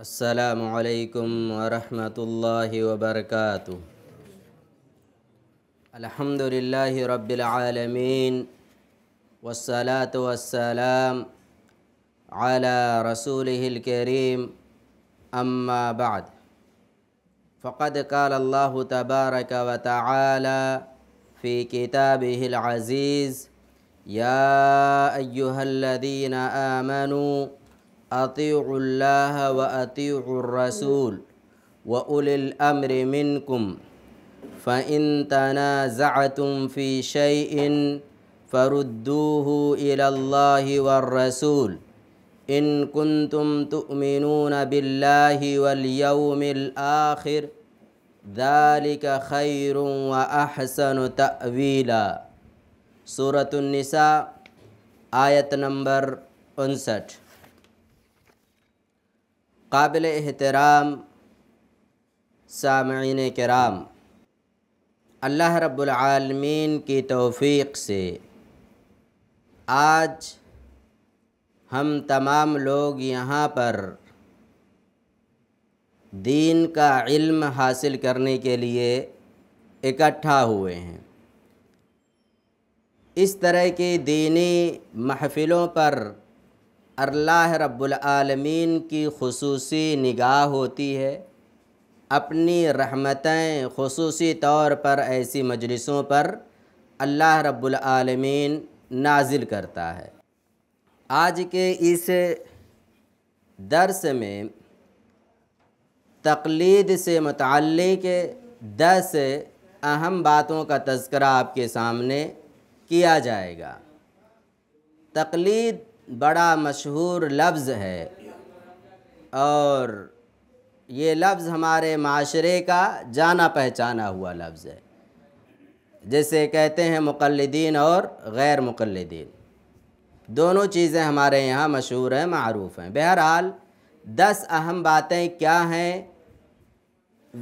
السلام عليكم ورحمة الله وبركاته الحمد لله رب العالمين والصلاة والسلام على رسوله الكريم أما بعد فقد قال الله تبارك وتعالى في كتابه العزيز يا أيها الذين آمنوا أطيعوا الله وأطيعوا الرسول وأولي الأمر منكم فإن تنازعتم في شيء فردوه إلى الله والرسول إن كنتم تؤمنون بالله واليوم الآخر ذلك خير وأحسن تأويلا سورة النساء آية نمبر 69 काबिल एहतराम सामीन कराम अल्लाह रब्लमीन की तौफीक से आज हम तमाम लोग यहाँ पर दीन का इल्म हासिल करने के लिए इकट्ठा हुए हैं इस तरह की दीनी महफ़िलों पर अल्लाह रब्लमीन की खसूस निगाह होती है अपनी रहमतें खसूसी तौर पर ऐसी मजलिसों पर अल्लाह रब्बुलआलमीन नाजिल करता है आज के इस दर्स में तकलीद से मतलक़ दस अहम बातों का तस्करा आपके सामने किया जाएगा तकलीद बड़ा मशहूर लफ्ज़ है और ये लफ्ज़ हमारे माशरे का जाना पहचाना हुआ लफ्ज़ है जैसे कहते हैं मुक़लदीन और गैर मुक़लदीन दोनों चीज़ें हमारे यहाँ मशहूर हैं मरूफ़ हैं बहरहाल दस अहम बातें क्या हैं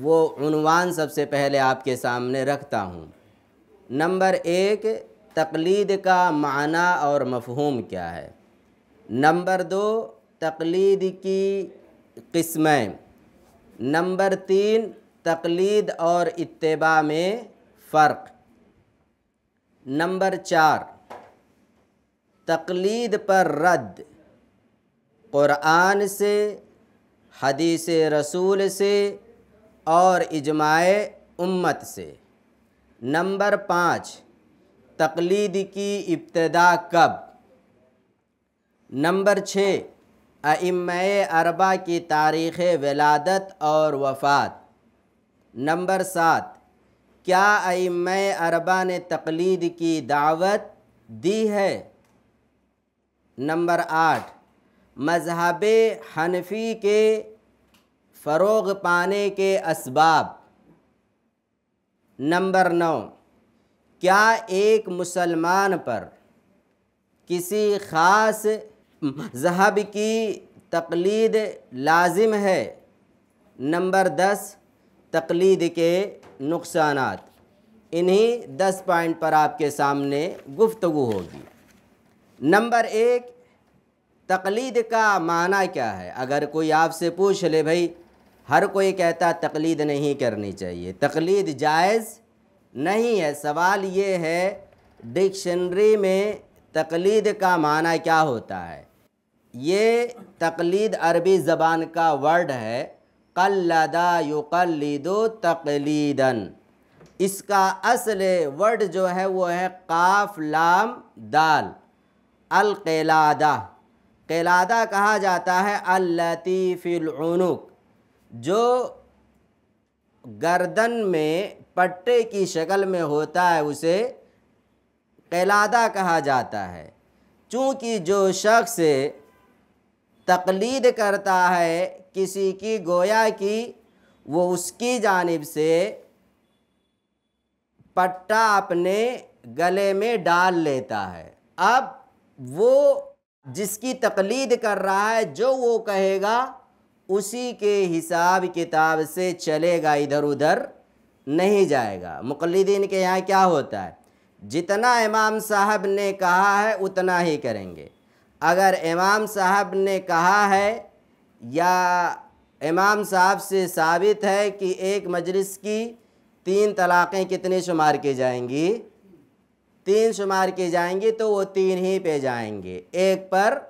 वो उनवान सबसे पहले आपके सामने रखता हूँ नंबर एक तकलीद का माना और मफहूम क्या है नंबर दो तकलीद की किस्में नंबर तीन तकलीद और इतबा में फ़र्क नंबर चार तकलीद पर रद्द क़ुरान से हदीस रसूल से और इजमाए उम्मत से नंबर पाँच तकलीद की इब्तदा कब नंबर छः अम अरबा की तारीख़ विलादत और वफ़ात नंबर सात क्या अम अरबा ने तकलीद की दावत दी है नंबर आठ मजहब हनफी के फ़रोग पाने के इसबाब नंबर नौ क्या एक मुसलमान पर किसी ख़ास जहब की तकलीद लाजिम है नंबर दस तकलीद के नुकसान इन्हीं दस पॉइंट पर आपके सामने गुफ्तु होगी नंबर एक तकलीद का माना क्या है अगर कोई आपसे पूछ ले भाई हर कोई कहता तकलीद नहीं करनी चाहिए तकलीद जायज़ नहीं है सवाल ये है डिक्शनरी में तकलीद का माना क्या होता है ये तकलीद अरबी ज़बान का वर्ड है कल्लदा युकलीदो तकलीदन इसका असल वर्ड जो है वो है काफ लाम दाल अलकलादा कलादा कहा जाता है अल्लतीफ़िलनुक जो गर्दन में पट्टे की शक्ल में होता है उसे कलादा कहा जाता है चूँकि जो शख्स तकलीद करता है किसी की गोया की वो उसकी जानब से पट्टा अपने गले में डाल लेता है अब वो जिसकी तकलीद कर रहा है जो वो कहेगा उसी के हिसाब किताब से चलेगा इधर उधर नहीं जाएगा मुकलदीन के यहाँ क्या होता है जितना इमाम साहब ने कहा है उतना ही करेंगे अगर इमाम साहब ने कहा है या इमाम साहब से साबित है कि एक मजलिस की तीन तलाक़ें कितनी शुमार की जाएंगी तीन शुमार की जाएंगी तो वो तीन ही पे जाएंगे एक पर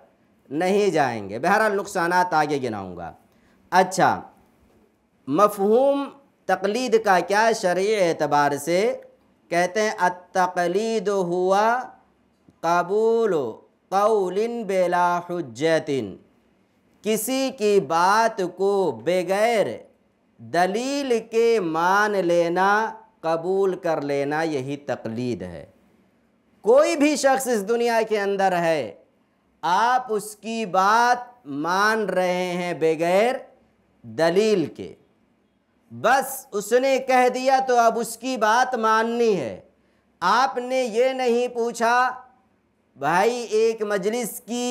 नहीं जाएंगे बहरहाल नुकसान आगे गिनाऊँगा अच्छा मफहूम तकलीद का क्या शर्य एतबार से कहते हैं अतकलीद हुआ कबूल कौलिन बेलाजैतिन किसी की बात को बगैर दलील के मान लेना कबूल कर लेना यही तकलीद है कोई भी शख्स इस दुनिया के अंदर है आप उसकी बात मान रहे हैं बगैर दलील के बस उसने कह दिया तो अब उसकी बात माननी है आपने ये नहीं पूछा भाई एक मजलिस की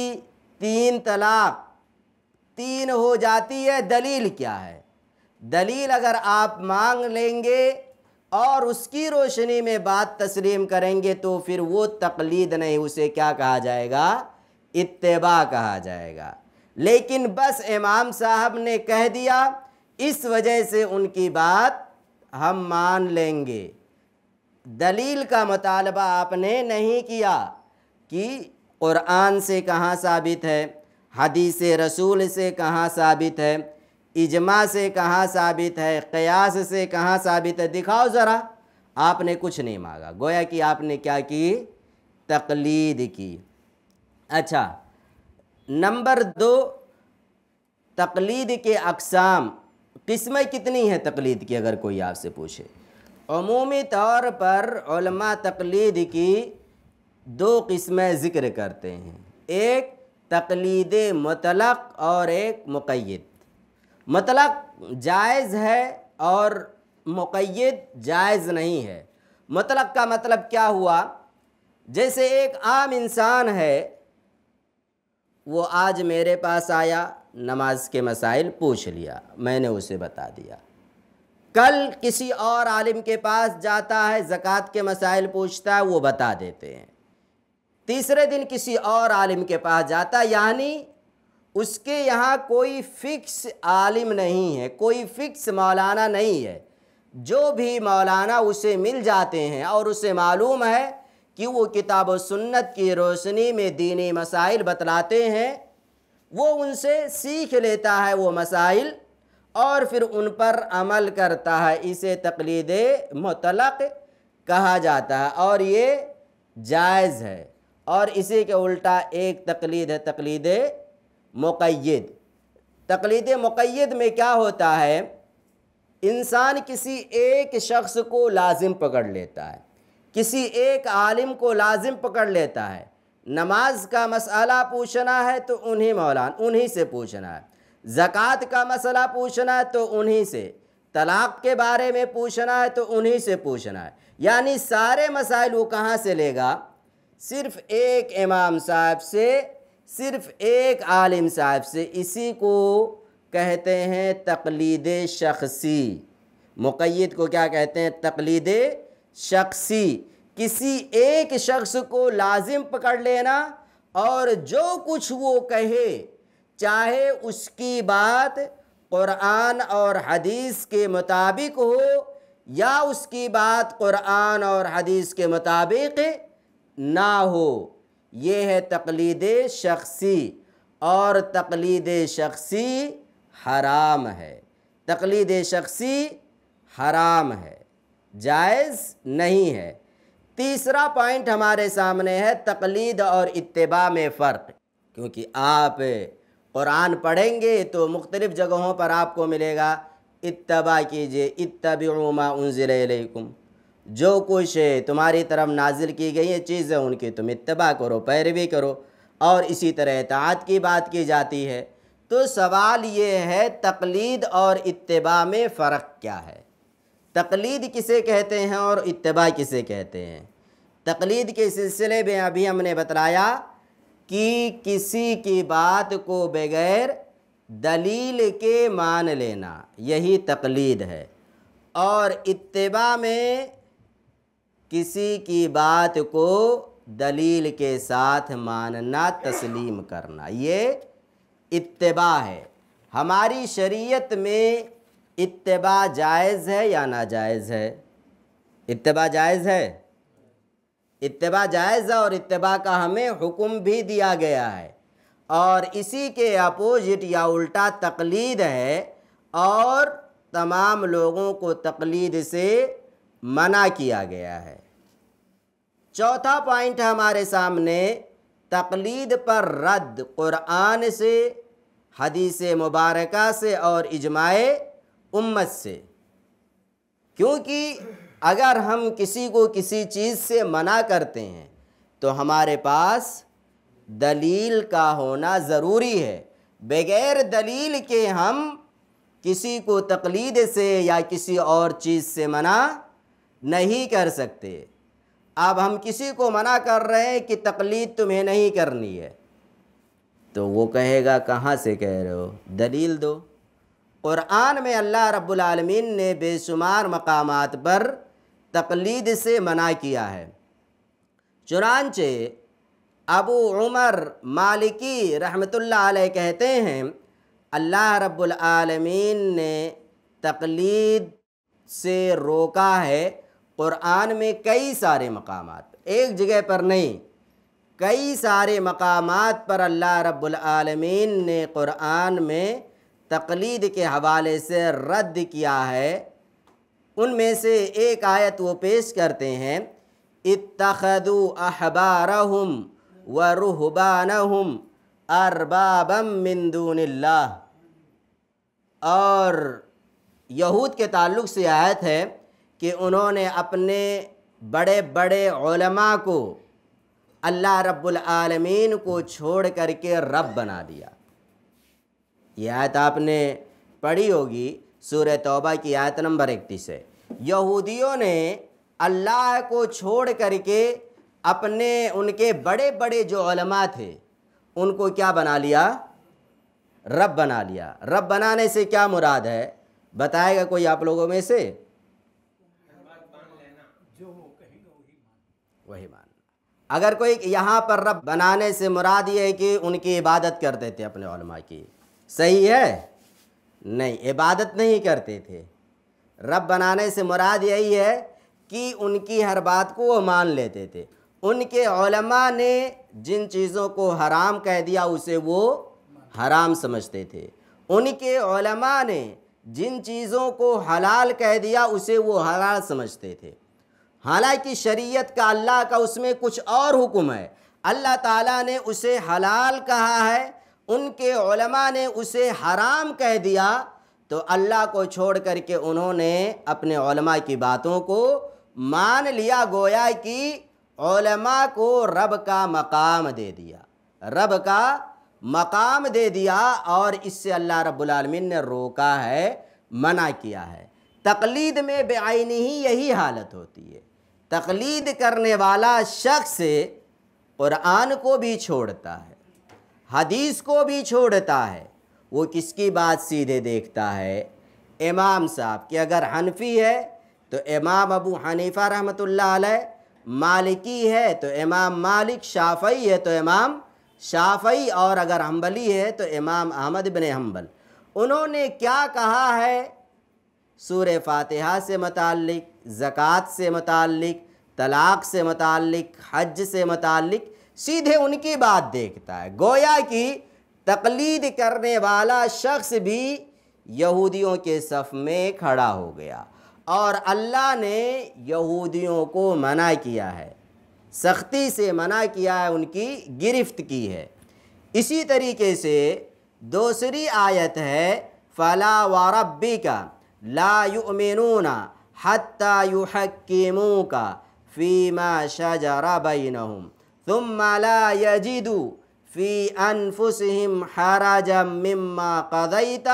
तीन तलाक तीन हो जाती है दलील क्या है दलील अगर आप मांग लेंगे और उसकी रोशनी में बात तस्लीम करेंगे तो फिर वो तकलीद नहीं उसे क्या कहा जाएगा इत्तेबा कहा जाएगा लेकिन बस इमाम साहब ने कह दिया इस वजह से उनकी बात हम मान लेंगे दलील का मतालबा आपने नहीं किया कि क़ुरान से कहाँ साबित है हदीस रसूल से कहाँ साबित है इजमा से कहाँ साबित है क़यास से कहाँ साबित है दिखाओ ज़रा आपने कुछ नहीं मांगा गोया कि आपने क्या की तकलीद की अच्छा नंबर दो तकलीद के अकसाम किस्में कितनी हैं तकलीद की अगर कोई आपसे पूछे अमूमी तौर पर तकलीद की दो किस्में ज़िक्र करते हैं एक तकलीद मतलक और एक मुक़ैद मतलक जायज़ है और मुक़ैद जायज़ नहीं है मतलक का मतलब क्या हुआ जैसे एक आम इंसान है वो आज मेरे पास आया नमाज के मसाइल पूछ लिया मैंने उसे बता दिया कल किसी और आलिम के पास जाता है ज़क़़त के मसाइल पूछता है वो बता देते हैं तीसरे दिन किसी और आलिम के पास जाता यानी उसके यहाँ कोई फिक्स आलिम नहीं है कोई फिक्स मौलाना नहीं है जो भी मौलाना उसे मिल जाते हैं और उसे मालूम है कि वो किताब सुन्नत की रोशनी में दीनी मसाइल बतलाते हैं वो उनसे सीख लेता है वो मसाइल और फिर उन पर अमल करता है इसे तकलीद मतलक़ कहा जाता है और ये जायज़ है और इसी के उल्टा एक तकलीद है तकलीद मुकैद तकलीद मुकैद में क्या होता है इंसान किसी एक शख्स को लाजिम पकड़ लेता है किसी एक आलिम को लाजिम पकड़ लेता है नमाज का मसला पूछना है तो उन्हीं मौलान उन्हीं से पूछना है ज़क़़त का मसला पूछना है तो उन्हीं से तलाक़ के बारे में पूछना है तो उन्हीं से पूछना है यानी सारे मसाइल वो कहाँ से लेगा सिर्फ एक इमाम साहब से सिर्फ एक आलिम साहब से इसी को कहते हैं तकलीद शख्सी मुकैद को क्या कहते हैं तकलीद शख्सी किसी एक शख्स को लाजिम पकड़ लेना और जो कुछ वो कहे चाहे उसकी बात क़ुरान और हदीस के मुताबिक हो या उसकी बात क़ुरान और हदीस के मुताबिक ना हो ये है तकलीद शख्सी और तकलीद शख्सी हराम है तकलीद शख्सी हराम है जायज़ नहीं है तीसरा पॉइंट हमारे सामने है तकलीद और इतबा में फ़र्क क्योंकि आप कुरान पढ़ेंगे तो मुख्तलिफ़ जगहों पर आपको मिलेगा इतबा कीजिए इतबा उमा उनज़िलकुम जो कुछ तुम्हारी तरफ नाजिल की गई है चीज़ें उनकी तुम इतबा करो पैरवी करो और इसी तरह इतात की बात की जाती है तो सवाल ये है तकलीद और इतबा में फ़र्क क्या है तकलीद किसे कहते हैं और इतबा किसे कहते हैं तकलीद के सिलसिले में अभी हमने बताया कि किसी की बात को बगैर दलील के मान लेना यही तकलीद है और इतबा में किसी की बात को दलील के साथ मानना तस्लीम करना ये इतबा है हमारी शरीयत में इतबा जायज़ है या नाजायज़ है इतबा जायज़ है इतबा जायज़ है और इतबा का हमें हुक्म भी दिया गया है और इसी के अपोजिट या उल्टा तकलीद है और तमाम लोगों को तकलीद से मना किया गया है चौथा पॉइंट हमारे सामने तकलीद पर रद्द क़ुरान से हदीस मुबारक से और इजमाए उम्मत से क्योंकि अगर हम किसी को किसी चीज़ से मना करते हैं तो हमारे पास दलील का होना ज़रूरी है बग़ैर दलील के हम किसी को तकलीद से या किसी और चीज़ से मना नहीं कर सकते अब हम किसी को मना कर रहे हैं कि तकलीद तुम्हें नहीं करनी है तो वो कहेगा कहाँ से कह रहे हो दलील दो क़ुरान में अल्लाह रब्बुल आलमीन ने बेशुमार मकामात पर तकलीद से मना किया है चुनानचे अबू उमर मालिकी रहमतुल्लाह अलैह कहते हैं अल्लाह रब्बुल आलमीन ने तकलीद से रोका है क़ुरान में कई सारे मकाम एक जगह पर नहीं कई सारे मकाम पर अल्लाह रब्लमीन ने क़ुरान में तकलीद के हवाले से रद्द किया है उनमें से एक आयत वो पेश करते हैं इतखदू अहबारहम व रुहबानहम अरबाबम मिंदूनल्ला और यहूद के ताल्लुक से आयत है कि उन्होंने अपने बड़े बड़े उलमा को अल्लाह रब्बुल आलमीन को छोड़ करके रब बना दिया यह आयत आपने पढ़ी होगी सूर तौबा की आयत नंबर इकतीस है यहूदियों ने अल्लाह को छोड़ करके अपने उनके बड़े बड़े जो ओलमा थे उनको क्या बना लिया रब बना लिया रब बनाने से क्या मुराद है बताएगा कोई आप लोगों में से वही मान अगर कोई यहाँ पर रब बनाने से मुराद ये है कि उनकी इबादत करते थे अपने ओलमा की सही है नहीं इबादत नहीं करते थे रब बनाने से मुराद यही है कि उनकी हर बात को वो मान लेते थे उनके उलमा ने जिन चीज़ों को हराम कह दिया उसे वो हराम समझते थे उनके उलमा ने जिन चीज़ों को हलाल कह दिया उसे वो हलाल समझते थे हालांकि शरीयत का अल्लाह का उसमें कुछ और हुक्म है अल्लाह ताला ने उसे हलाल कहा है उनके उलमा ने उसे हराम कह दिया तो अल्लाह को छोड़ कर के उन्होंने अपने उलमा की बातों को मान लिया गोया कि उलमा को रब का मकाम दे दिया रब का मकाम दे दिया और इससे अल्लाह रब्लमिन ने रोका है मना किया है तकलीद में बेआनी ही यही हालत होती है तकलीद करने वाला शख्स क़ुरान को भी छोड़ता है हदीस को भी छोड़ता है वो किसकी बात सीधे देखता है इमाम साहब कि अगर हनफी है तो इमाम अबू हनीफ़ा रहमत मालिकी है तो इमाम मालिक शाफई है तो इमाम शाफई और अगर हम्बली है तो इमाम अहमद बिन हम्बल उन्होंने क्या कहा है सूर फातिहा से मतलब ज़क़़त से मतलब तलाक़ से मतलब हज से मतलब सीधे उनकी बात देखता है गोया कि तकलीद करने वाला शख्स भी यहूदियों के सफ़ में खड़ा हो गया और अल्लाह ने यहूदियों को मना किया है सख्ती से मना किया है उनकी गिरफ्त की है इसी तरीके से दूसरी आयत है फला वारबी का ला युमिनूना हत्ता युहक्किमूक फ़ीमा शजरा बैनहुम तुम لا يجدوا फ़ी أنفسهم حرجا مما قضيت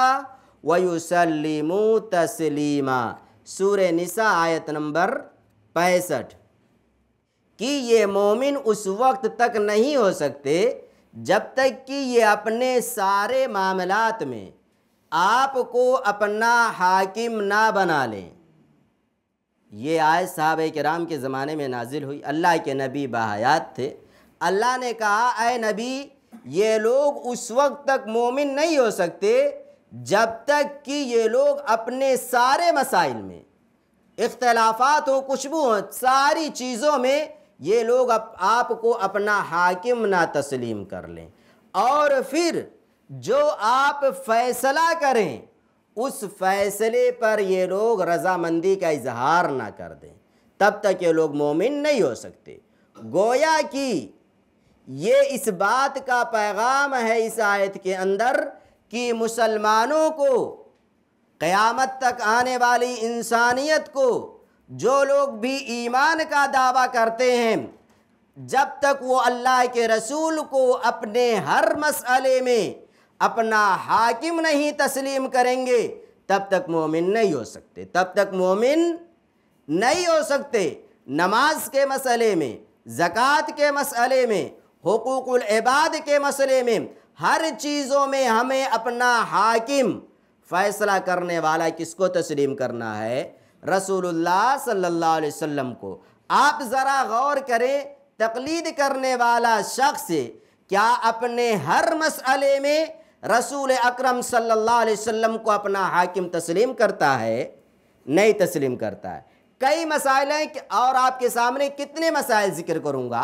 ويسلموا تسلیما सूर निसा आयत नंबर पैंसठ कि ये मोमिन उस वक्त तक नहीं हो सकते जब तक कि ये अपने सारे मामलात में आपको अपना हाकिम ना बना लें ये आय साहब कराम के ज़माने में नाजिल हुई अल्लाह के नबी बाहयात थे अल्लाह ने कहा अय नबी ये लोग उस वक्त तक मोमिन नहीं हो सकते जब तक कि ये लोग अपने सारे मसाइल में इख्तलाफात हों खुशबू हों सारी चीज़ों में ये लोग अप, आपको अपना हाकिम ना तस्लीम कर लें और फिर जो आप फैसला करें उस फैसले पर ये लोग रजामंदी का इजहार ना कर दें तब तक ये लोग मोमिन नहीं हो सकते गोया कि ये इस बात का पैगाम है इस आयत के अंदर कि मुसलमानों को क़यामत तक आने वाली इंसानियत को जो लोग भी ईमान का दावा करते हैं जब तक वो अल्लाह के रसूल को अपने हर मसले में अपना हाकिम नहीं तस्लीम करेंगे तब तक मोमिन नहीं हो सकते तब तक मोमिन नहीं हो सकते नमाज के मसले में ज़क़़त के मसले में इबाद के मसले में हर चीज़ों में हमें अपना हाकिम फ़ैसला करने वाला किसको तस्लीम करना है रसूलुल्लाह सल्लल्लाहु अलैहि वसल्लम को आप ज़रा गौर करें तकलीद करने वाला शख्स क्या अपने हर मसले में रसूल अकरम सल्लल्लाहु अलैहि वसल्लम को अपना हाकिम तस्लीम करता है नहीं तस्लीम करता है कई मसाइल हैं और आपके सामने कितने मसाइल जिक्र करूँगा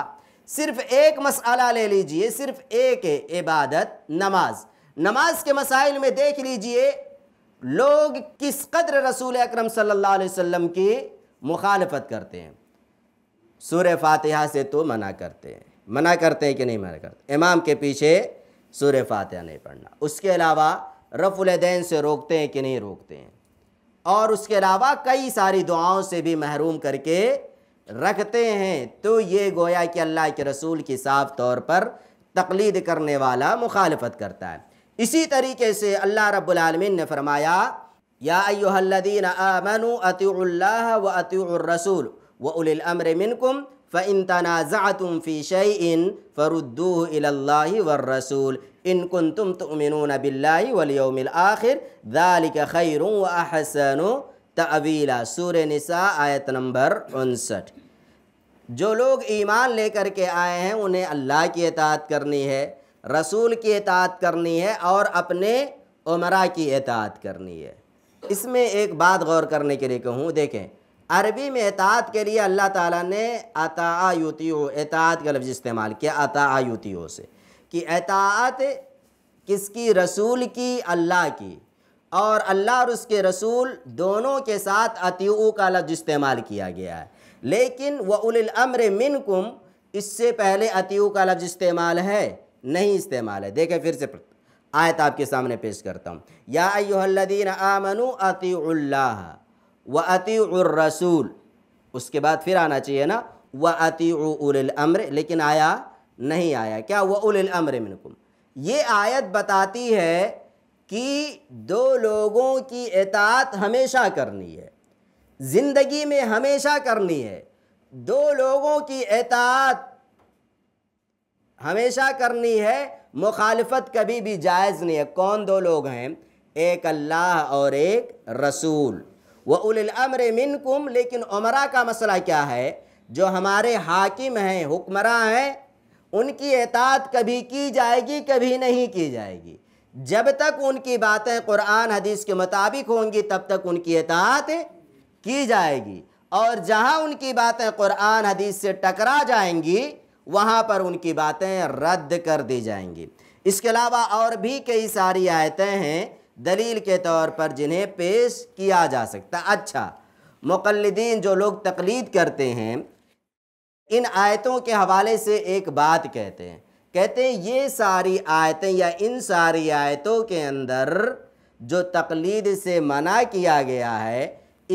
सिर्फ एक मसाला ले लीजिए सिर्फ एक है इबादत नमाज नमाज के मसाइल में देख लीजिए लोग किस कदर रसूल अकरम सल्लल्लाहु अलैहि वसल्लम की मुखालफत करते हैं सूर्य फातिहा से तो मना करते हैं मना करते हैं कि नहीं मना करते इमाम के पीछे सूर्य फातह नहीं पढ़ना उसके अलावा रफ़ुलदैन से रोकते हैं कि नहीं रोकते हैं और उसके अलावा कई सारी दुआओं से भी महरूम करके रखते हैं तो ये गोया कि अल्लाह के रसूल की साफ तौर पर तकलीद करने वाला मुखालफत करता है इसी तरीके से अल्लाह रब्लमिन ने फरमाया यादीन अयोहदीन आमनु व अतरसूल व उलमर मिनकुम फ़िन तनाज़ा तुम फ़ी शैन फ़रुद्दू वर रसूल इन कन तुम तुमिन बिल्लाही वलियोमिल आखिर दालिक खैर अहसन तवीला सूर निसा आयत नंबर उनसठ जो लोग ईमान लेकर के आए हैं उन्हें अल्लाह की अतात करनी है रसूल की अतात करनी है और अपने उमरा की अतात करनी है इसमें एक बात गौर करने के लिए कहूँ देखें अरबी में एतात के लिए अल्लाह ताला ने अता युतियो एतात का लफ्ज़ इस्तेमाल किया अता युतियो से कि एतात किसकी रसूल की अल्लाह की और अल्लाह और उसके रसूल दोनों के साथ अतीउ का लफ्ज़ इस्तेमाल किया गया है लेकिन व वअलमर मिनकुम इससे पहले अतीउ का लफ्ज़ इस्तेमाल है नहीं इस्तेमाल है देखें फिर से आयत आपके सामने पेश करता हूँ या अयोहल्लिन आमनु अतील्ला व अति रसूल उसके बाद फिर आना चाहिए ना व अति उलमर लेकिन आया नहीं आया क्या वह उलमर मिनकुम ये आयत बताती है कि दो लोगों की एतात हमेशा करनी है ज़िंदगी में हमेशा करनी है दो लोगों की एतात हमेशा करनी है मुखालफत कभी भी जायज़ नहीं है कौन दो लोग हैं एक अल्लाह और एक रसूल व उलमर मिन कुम लेकिन उमरा का मसला क्या है जो हमारे हाकिम हैं हुक्मरा हैं उनकी एतात कभी की जाएगी कभी नहीं की जाएगी जब तक उनकी बातें कुरान हदीस के मुताबिक होंगी तब तक उनकी एतात की जाएगी और जहाँ उनकी बातें कुरान हदीस से टकरा जाएंगी वहाँ पर उनकी बातें रद्द कर दी जाएंगी इसके अलावा और भी कई सारी आयतें हैं दलील के तौर पर जिन्हें पेश किया जा सकता अच्छा मुकलदीन जो लोग तकलीद करते हैं इन आयतों के हवाले से एक बात कहते हैं कहते हैं ये सारी आयतें या इन सारी आयतों के अंदर जो तकलीद से मना किया गया है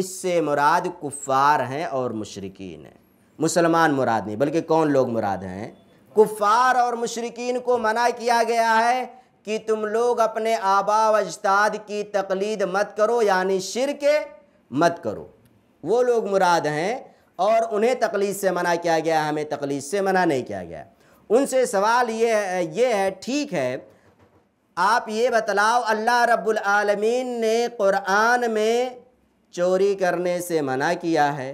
इससे मुराद कुफ़ार हैं और मशरकिन हैं मुसलमान मुराद नहीं बल्कि कौन लोग मुराद हैं कुफ़ार और मशरकिन को मना किया गया है कि तुम लोग अपने आबा अजताद की तकलीद मत करो यानी के मत करो वो लोग मुराद हैं और उन्हें तकलीद से मना किया गया हमें तकलीद से मना नहीं किया गया उनसे सवाल ये है ये है ठीक है आप ये बतलाओ अल्लाह रब्बुल आलमीन ने क़ुरान में चोरी करने से मना किया है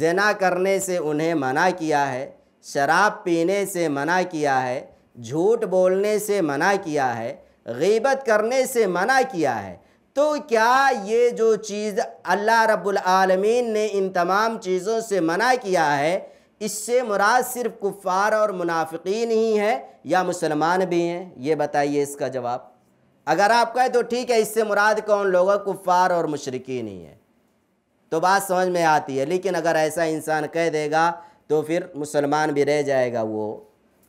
जना करने से उन्हें मना किया है शराब पीने से मना किया है झूठ बोलने से मना किया है गीबत करने से मना किया है तो क्या ये जो चीज़ अल्लाह रब्बुल आलमीन ने इन तमाम चीज़ों से मना किया है इससे मुराद सिर्फ कुफ़ार और मुनाफिकीन ही हैं या मुसलमान भी हैं ये बताइए इसका जवाब अगर आप कहें तो ठीक है इससे मुराद कौन लोग है कुफ़ार और मुशरकिन ही है तो बात समझ में आती है लेकिन अगर ऐसा इंसान कह देगा तो फिर मुसलमान भी रह जाएगा वो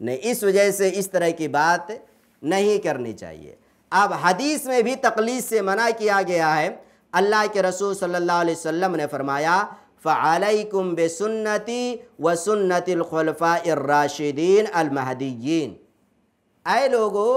नहीं इस वजह से इस तरह की बात नहीं करनी चाहिए अब हदीस में भी तकलीस से मना किया गया है अल्लाह के रसूल सल्लल्लाहु अलैहि वसल्लम ने फरमाया फ़ालकुम बेसन्नति व सुन्नतलखलफ़ा राशिदीन अलमहदीन आए लोगो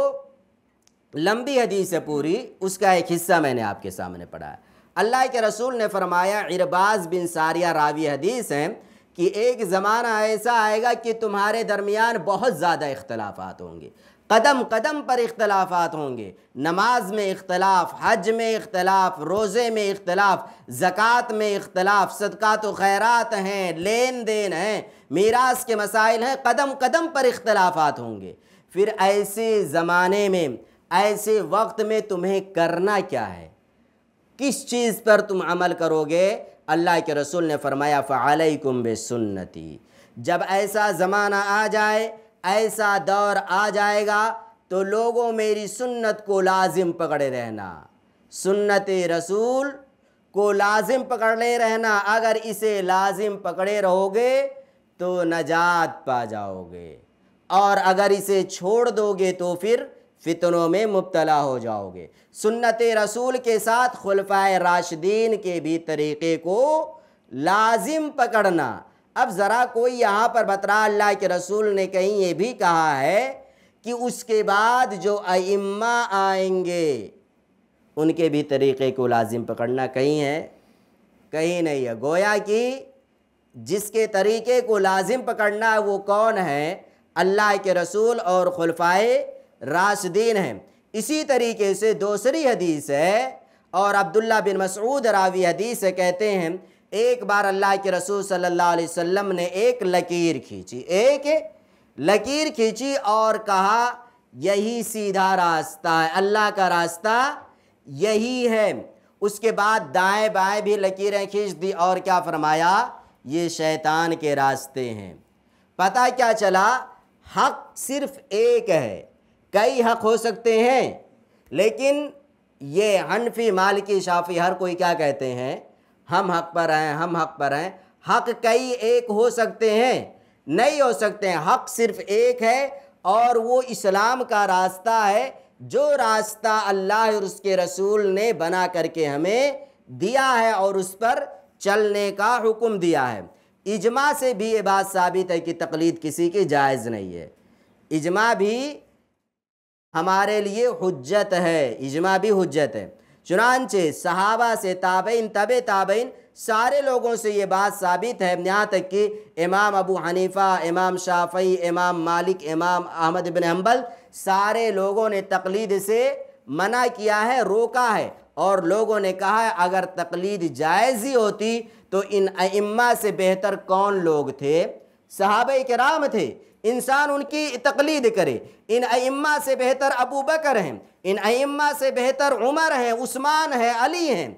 लंबी हदीस है पूरी उसका एक हिस्सा मैंने आपके सामने पढ़ा है अल्लाह के रसूल ने फरमाया इरबाज बिन सारिया रावी हदीस हैं कि एक ज़माना ऐसा आएगा कि तुम्हारे दरमियान बहुत ज़्यादा इख्तलाफात होंगे कदम कदम पर इख्तलाफात होंगे नमाज में इख्तलाफ हज में इख्तलाफ रोज़े में इख्तलाफ ज़क़़त में इख्तलाफ सदक़ात व खैरात हैं लेन देन हैं मीरास के मसाइल हैं कदम कदम पर इख्तलाफात होंगे फिर ऐसे ज़माने में ऐसे वक्त में तुम्हें करना क्या है किस चीज़ पर तुम अमल करोगे अल्लाह के रसूल ने फरमाया फ़ालकुम सुन्नती जब ऐसा ज़माना आ जाए ऐसा दौर आ जाएगा तो लोगों मेरी सुन्नत को लाजिम पकड़े रहना सुन्नत रसूल को लाजिम पकड़े रहना अगर इसे लाजिम पकड़े रहोगे तो नजात पा जाओगे और अगर इसे छोड़ दोगे तो फिर फितनों में मुबतला हो जाओगे सुन्नत रसूल के साथ खुलफा राशदीन के भी तरीक़े को लाजिम पकड़ना अब ज़रा कोई यहाँ पर बतरा अल्लाह के रसूल ने कहीं ये भी कहा है कि उसके बाद जो अम्मा आएंगे उनके भी तरीक़े को लाजिम पकड़ना कहीं है कहीं नहीं है गोया कि जिसके तरीक़े को लाजिम पकड़ना है वो कौन है अल्लाह के रसूल और खुलफाए राशदीन हैं इसी तरीके से दूसरी हदीस है और अब्दुल्ला बिन मसूद रावी हदीस से कहते हैं एक बार अल्लाह के रसूल सल्लल्लाहु अलैहि वसल्लम ने एक लकीर खींची एक लकीर खींची और कहा यही सीधा रास्ता है अल्लाह का रास्ता यही है उसके बाद दाएं बाएं भी लकीरें खींच दी और क्या फरमाया ये शैतान के रास्ते हैं पता क्या चला हक सिर्फ एक है कई हक हो सकते हैं लेकिन ये हनफी मालिकी शाफी हर कोई क्या कहते हैं हम हक पर हैं हम हक पर हैं हक कई एक हो सकते हैं नहीं हो सकते हैं हक सिर्फ एक है और वो इस्लाम का रास्ता है जो रास्ता अल्लाह और उसके रसूल ने बना करके हमें दिया है और उस पर चलने का हुक्म दिया है इजमा से भी ये बात साबित है कि तकलीद किसी की जायज़ नहीं है इजमा भी हमारे लिए हजत है इजमा भी हजत है चुनानचे सहाबा से ताबेन तब ताबेन सारे लोगों से ये बात साबित है यहाँ तक कि इमाम अबू हनीफ़ा इमाम शाफई इमाम मालिक इमाम अहमद बिन हम्बल सारे लोगों ने तकलीद से मना किया है रोका है और लोगों ने कहा है अगर तकलीद जायज़ ही होती तो इन अम्मा से बेहतर कौन लोग थे साहब कराम थे इंसान उनकी तकलीद करे इन अम्मा से बेहतर अबू बकर हैं इन अम्मा से बेहतर उमर हैं उस्मान हैं अली हैं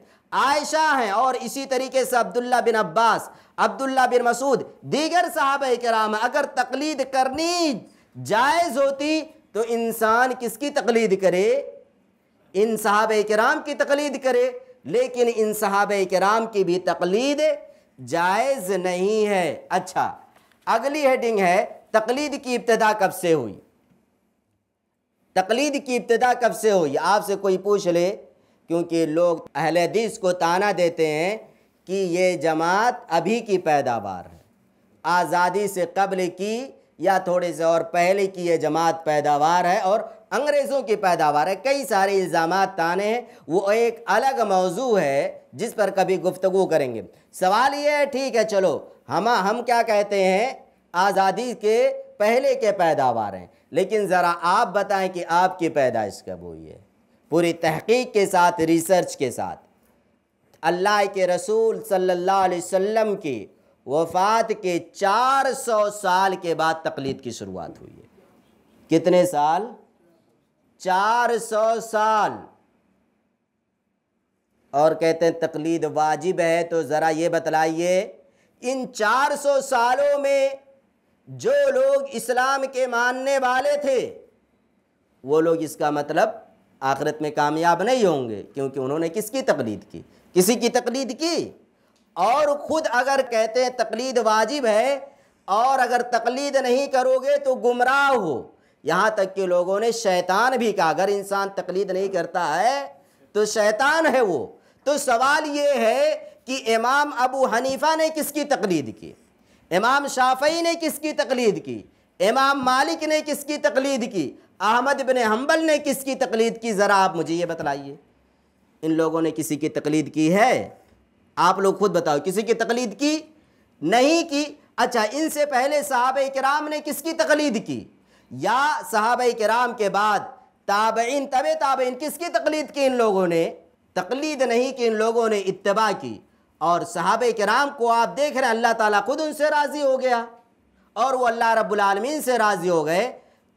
आयशा हैं और इसी तरीके से अब्दुल्ला बिन अब्बास अब्दुल्ला बिन मसूद दीगर साहब कराम अगर तकलीद करनी जायज़ होती तो इंसान किसकी तकलीद करे इन साहब कराम की तकलीद करे लेकिन इन साहब कराम की भी तकलीद जायज़ नहीं है अच्छा अगली हेडिंग है तकलीद की इब्तदा कब से हुई तकलीद की इब्तदा कब से हुई आपसे कोई पूछ ले क्योंकि लोग अहल हदीस को ताना देते हैं कि ये जमात अभी की पैदावार है आज़ादी से कबल की या थोड़े से और पहले की ये जमात पैदावार है और अंग्रेज़ों की पैदावार है कई सारे इल्ज़ाम ताने हैं वो एक अलग मौजू है जिस पर कभी गुफ्तु करेंगे सवाल ये है ठीक है चलो हम हम क्या कहते हैं आज़ादी के पहले के पैदावार हैं लेकिन ज़रा आप बताएं कि आपकी पैदाइश कब हुई है पूरी तहकीक के साथ रिसर्च के साथ अल्लाह के रसूल सल्लल्लाहु अलैहि वसल्लम की वफ़ात के 400 साल के बाद तकलीद की शुरुआत हुई है कितने साल 400 साल और कहते हैं तकलीद वाजिब है तो ज़रा ये बतलाइए इन 400 सालों में जो लोग इस्लाम के मानने वाले थे वो लोग इसका मतलब आखिरत में कामयाब नहीं होंगे क्योंकि उन्होंने किसकी तकलीद की किसी की तकलीद की और ख़ुद अगर कहते हैं तकलीद वाजिब है और अगर तकलीद नहीं करोगे तो गुमराह हो यहाँ तक कि लोगों ने शैतान भी कहा अगर इंसान तकलीद नहीं करता है तो शैतान है वो तो सवाल ये है कि इमाम अबू हनीफा ने किसकी तकलीद की इमाम शाफई ने किसकी तकलीद की इमाम मालिक ने किसकी तकलीद की अहमद बिन हम्बल ने किसकी तकलीद की ज़रा आप मुझे ये बतलाइए इन लोगों ने किसी की तकलीद की है आप लोग खुद बताओ किसी की तकलीद की नहीं की अच्छा इनसे पहले साहब कराम ने किसकी तकलीद की या साहब कराम के बाद इन तब इन किसकी तकलीद की इन लोगों ने तकलीद नहीं कि इन लोगों ने इतबा की और के कराम को आप देख रहे हैं अल्लाह ताला खुद उनसे राज़ी हो गया और वो अल्लाह रब्लमीन से राज़ी हो गए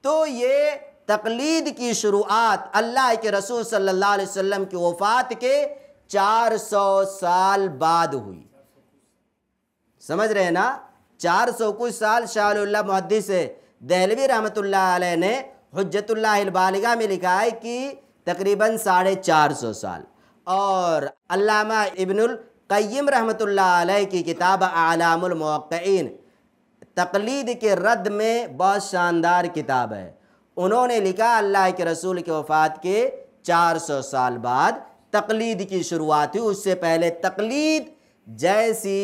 तो ये तकलीद की शुरुआत अल्लाह के रसूल सल्लल्लाहु अलैहि वसल्लम की वफ़ात के 400 साल बाद हुई समझ रहे हैं ना 400 कुछ साल शाह मुहदस दहलवी रहमत ने हजतुल्लाबालिगा में लिखा है कि तकरीबन साढ़े चार सौ साल और अलामा इबनुल क़य्यम रहमत की किताब आलामौक़ीन तकलीद के रद्द में बहुत शानदार किताब है उन्होंने लिखा अल्लाह के रसूल के वफ़ात के 400 साल बाद तकलीद की शुरुआत हुई उससे पहले तकलीद जैसी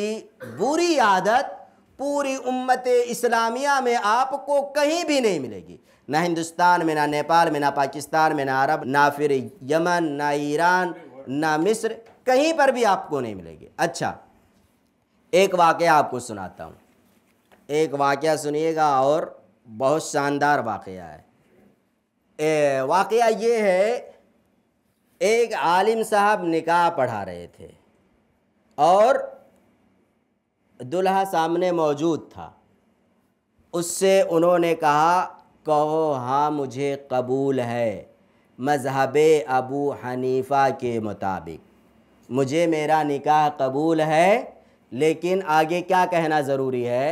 बुरी आदत पूरी उम्मत इस्लामिया में आपको कहीं भी नहीं मिलेगी ना हिंदुस्तान में ना नेपाल में ना पाकिस्तान में ना अरब ना फिर यमन ना ईरान ना मिस्र कहीं पर भी आपको नहीं मिलेगी अच्छा एक वाक़ आपको सुनाता हूँ एक वाक़ सुनिएगा और बहुत शानदार वाक़ है वाक़ ये है एक आलिम साहब निकाह पढ़ा रहे थे और दुल्हा सामने मौजूद था उससे उन्होंने कहा कहो हाँ मुझे कबूल है मज़हब अबू हनीफ़ा के मुताबिक मुझे मेरा निकाह कबूल है लेकिन आगे क्या कहना ज़रूरी है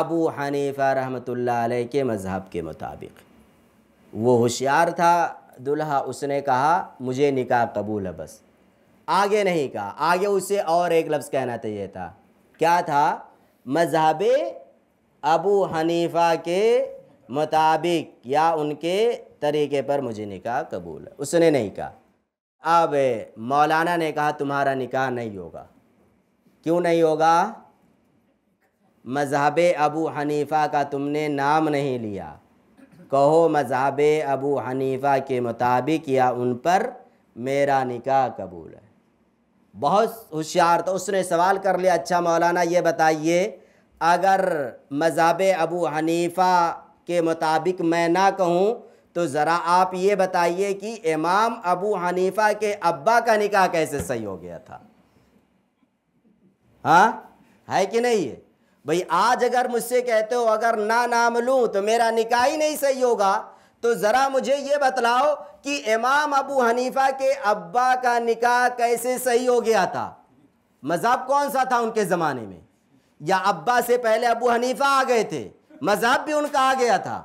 अबू हनीफ़ा रहमतुल्लाह अलैह के मज़हब के मुताबिक वो होशियार था दुल्हा उसने कहा मुझे निकाह कबूल है बस आगे नहीं कहा आगे उसे और एक लफ्ज़ कहना चाहिए था क्या था मजहब अबू हनीफ़ा के मुताबिक या उनके तरीके पर मुझे निकाह कबूल है उसने नहीं कहा अब मौलाना ने कहा तुम्हारा निकाह नहीं होगा क्यों नहीं होगा मजहब अबू हनीफ़ा का तुमने नाम नहीं लिया कहो मजहब अबू हनीफ़ा के मुताबिक या उन पर मेरा निकाह कबूल है बहुत होशियार तो उसने सवाल कर लिया अच्छा मौलाना ये बताइए अगर मजहब अबू हनीफ़ा के मुताबिक मैं ना कहूँ तो ज़रा आप ये बताइए कि इमाम अबू हनीफा के अब्बा का निकाह कैसे सही हो गया था हाँ है कि नहीं है भाई आज अगर मुझसे कहते हो अगर ना नाम लूँ तो मेरा निकाह ही नहीं सही होगा तो ज़रा मुझे ये बतलाओ कि इमाम अबू हनीफा के अब्बा का निकाह कैसे सही हो गया था मज़हब कौन सा था उनके ज़माने में या अब्बा से पहले अबू हनीफा आ गए थे मज़हब भी उनका आ गया था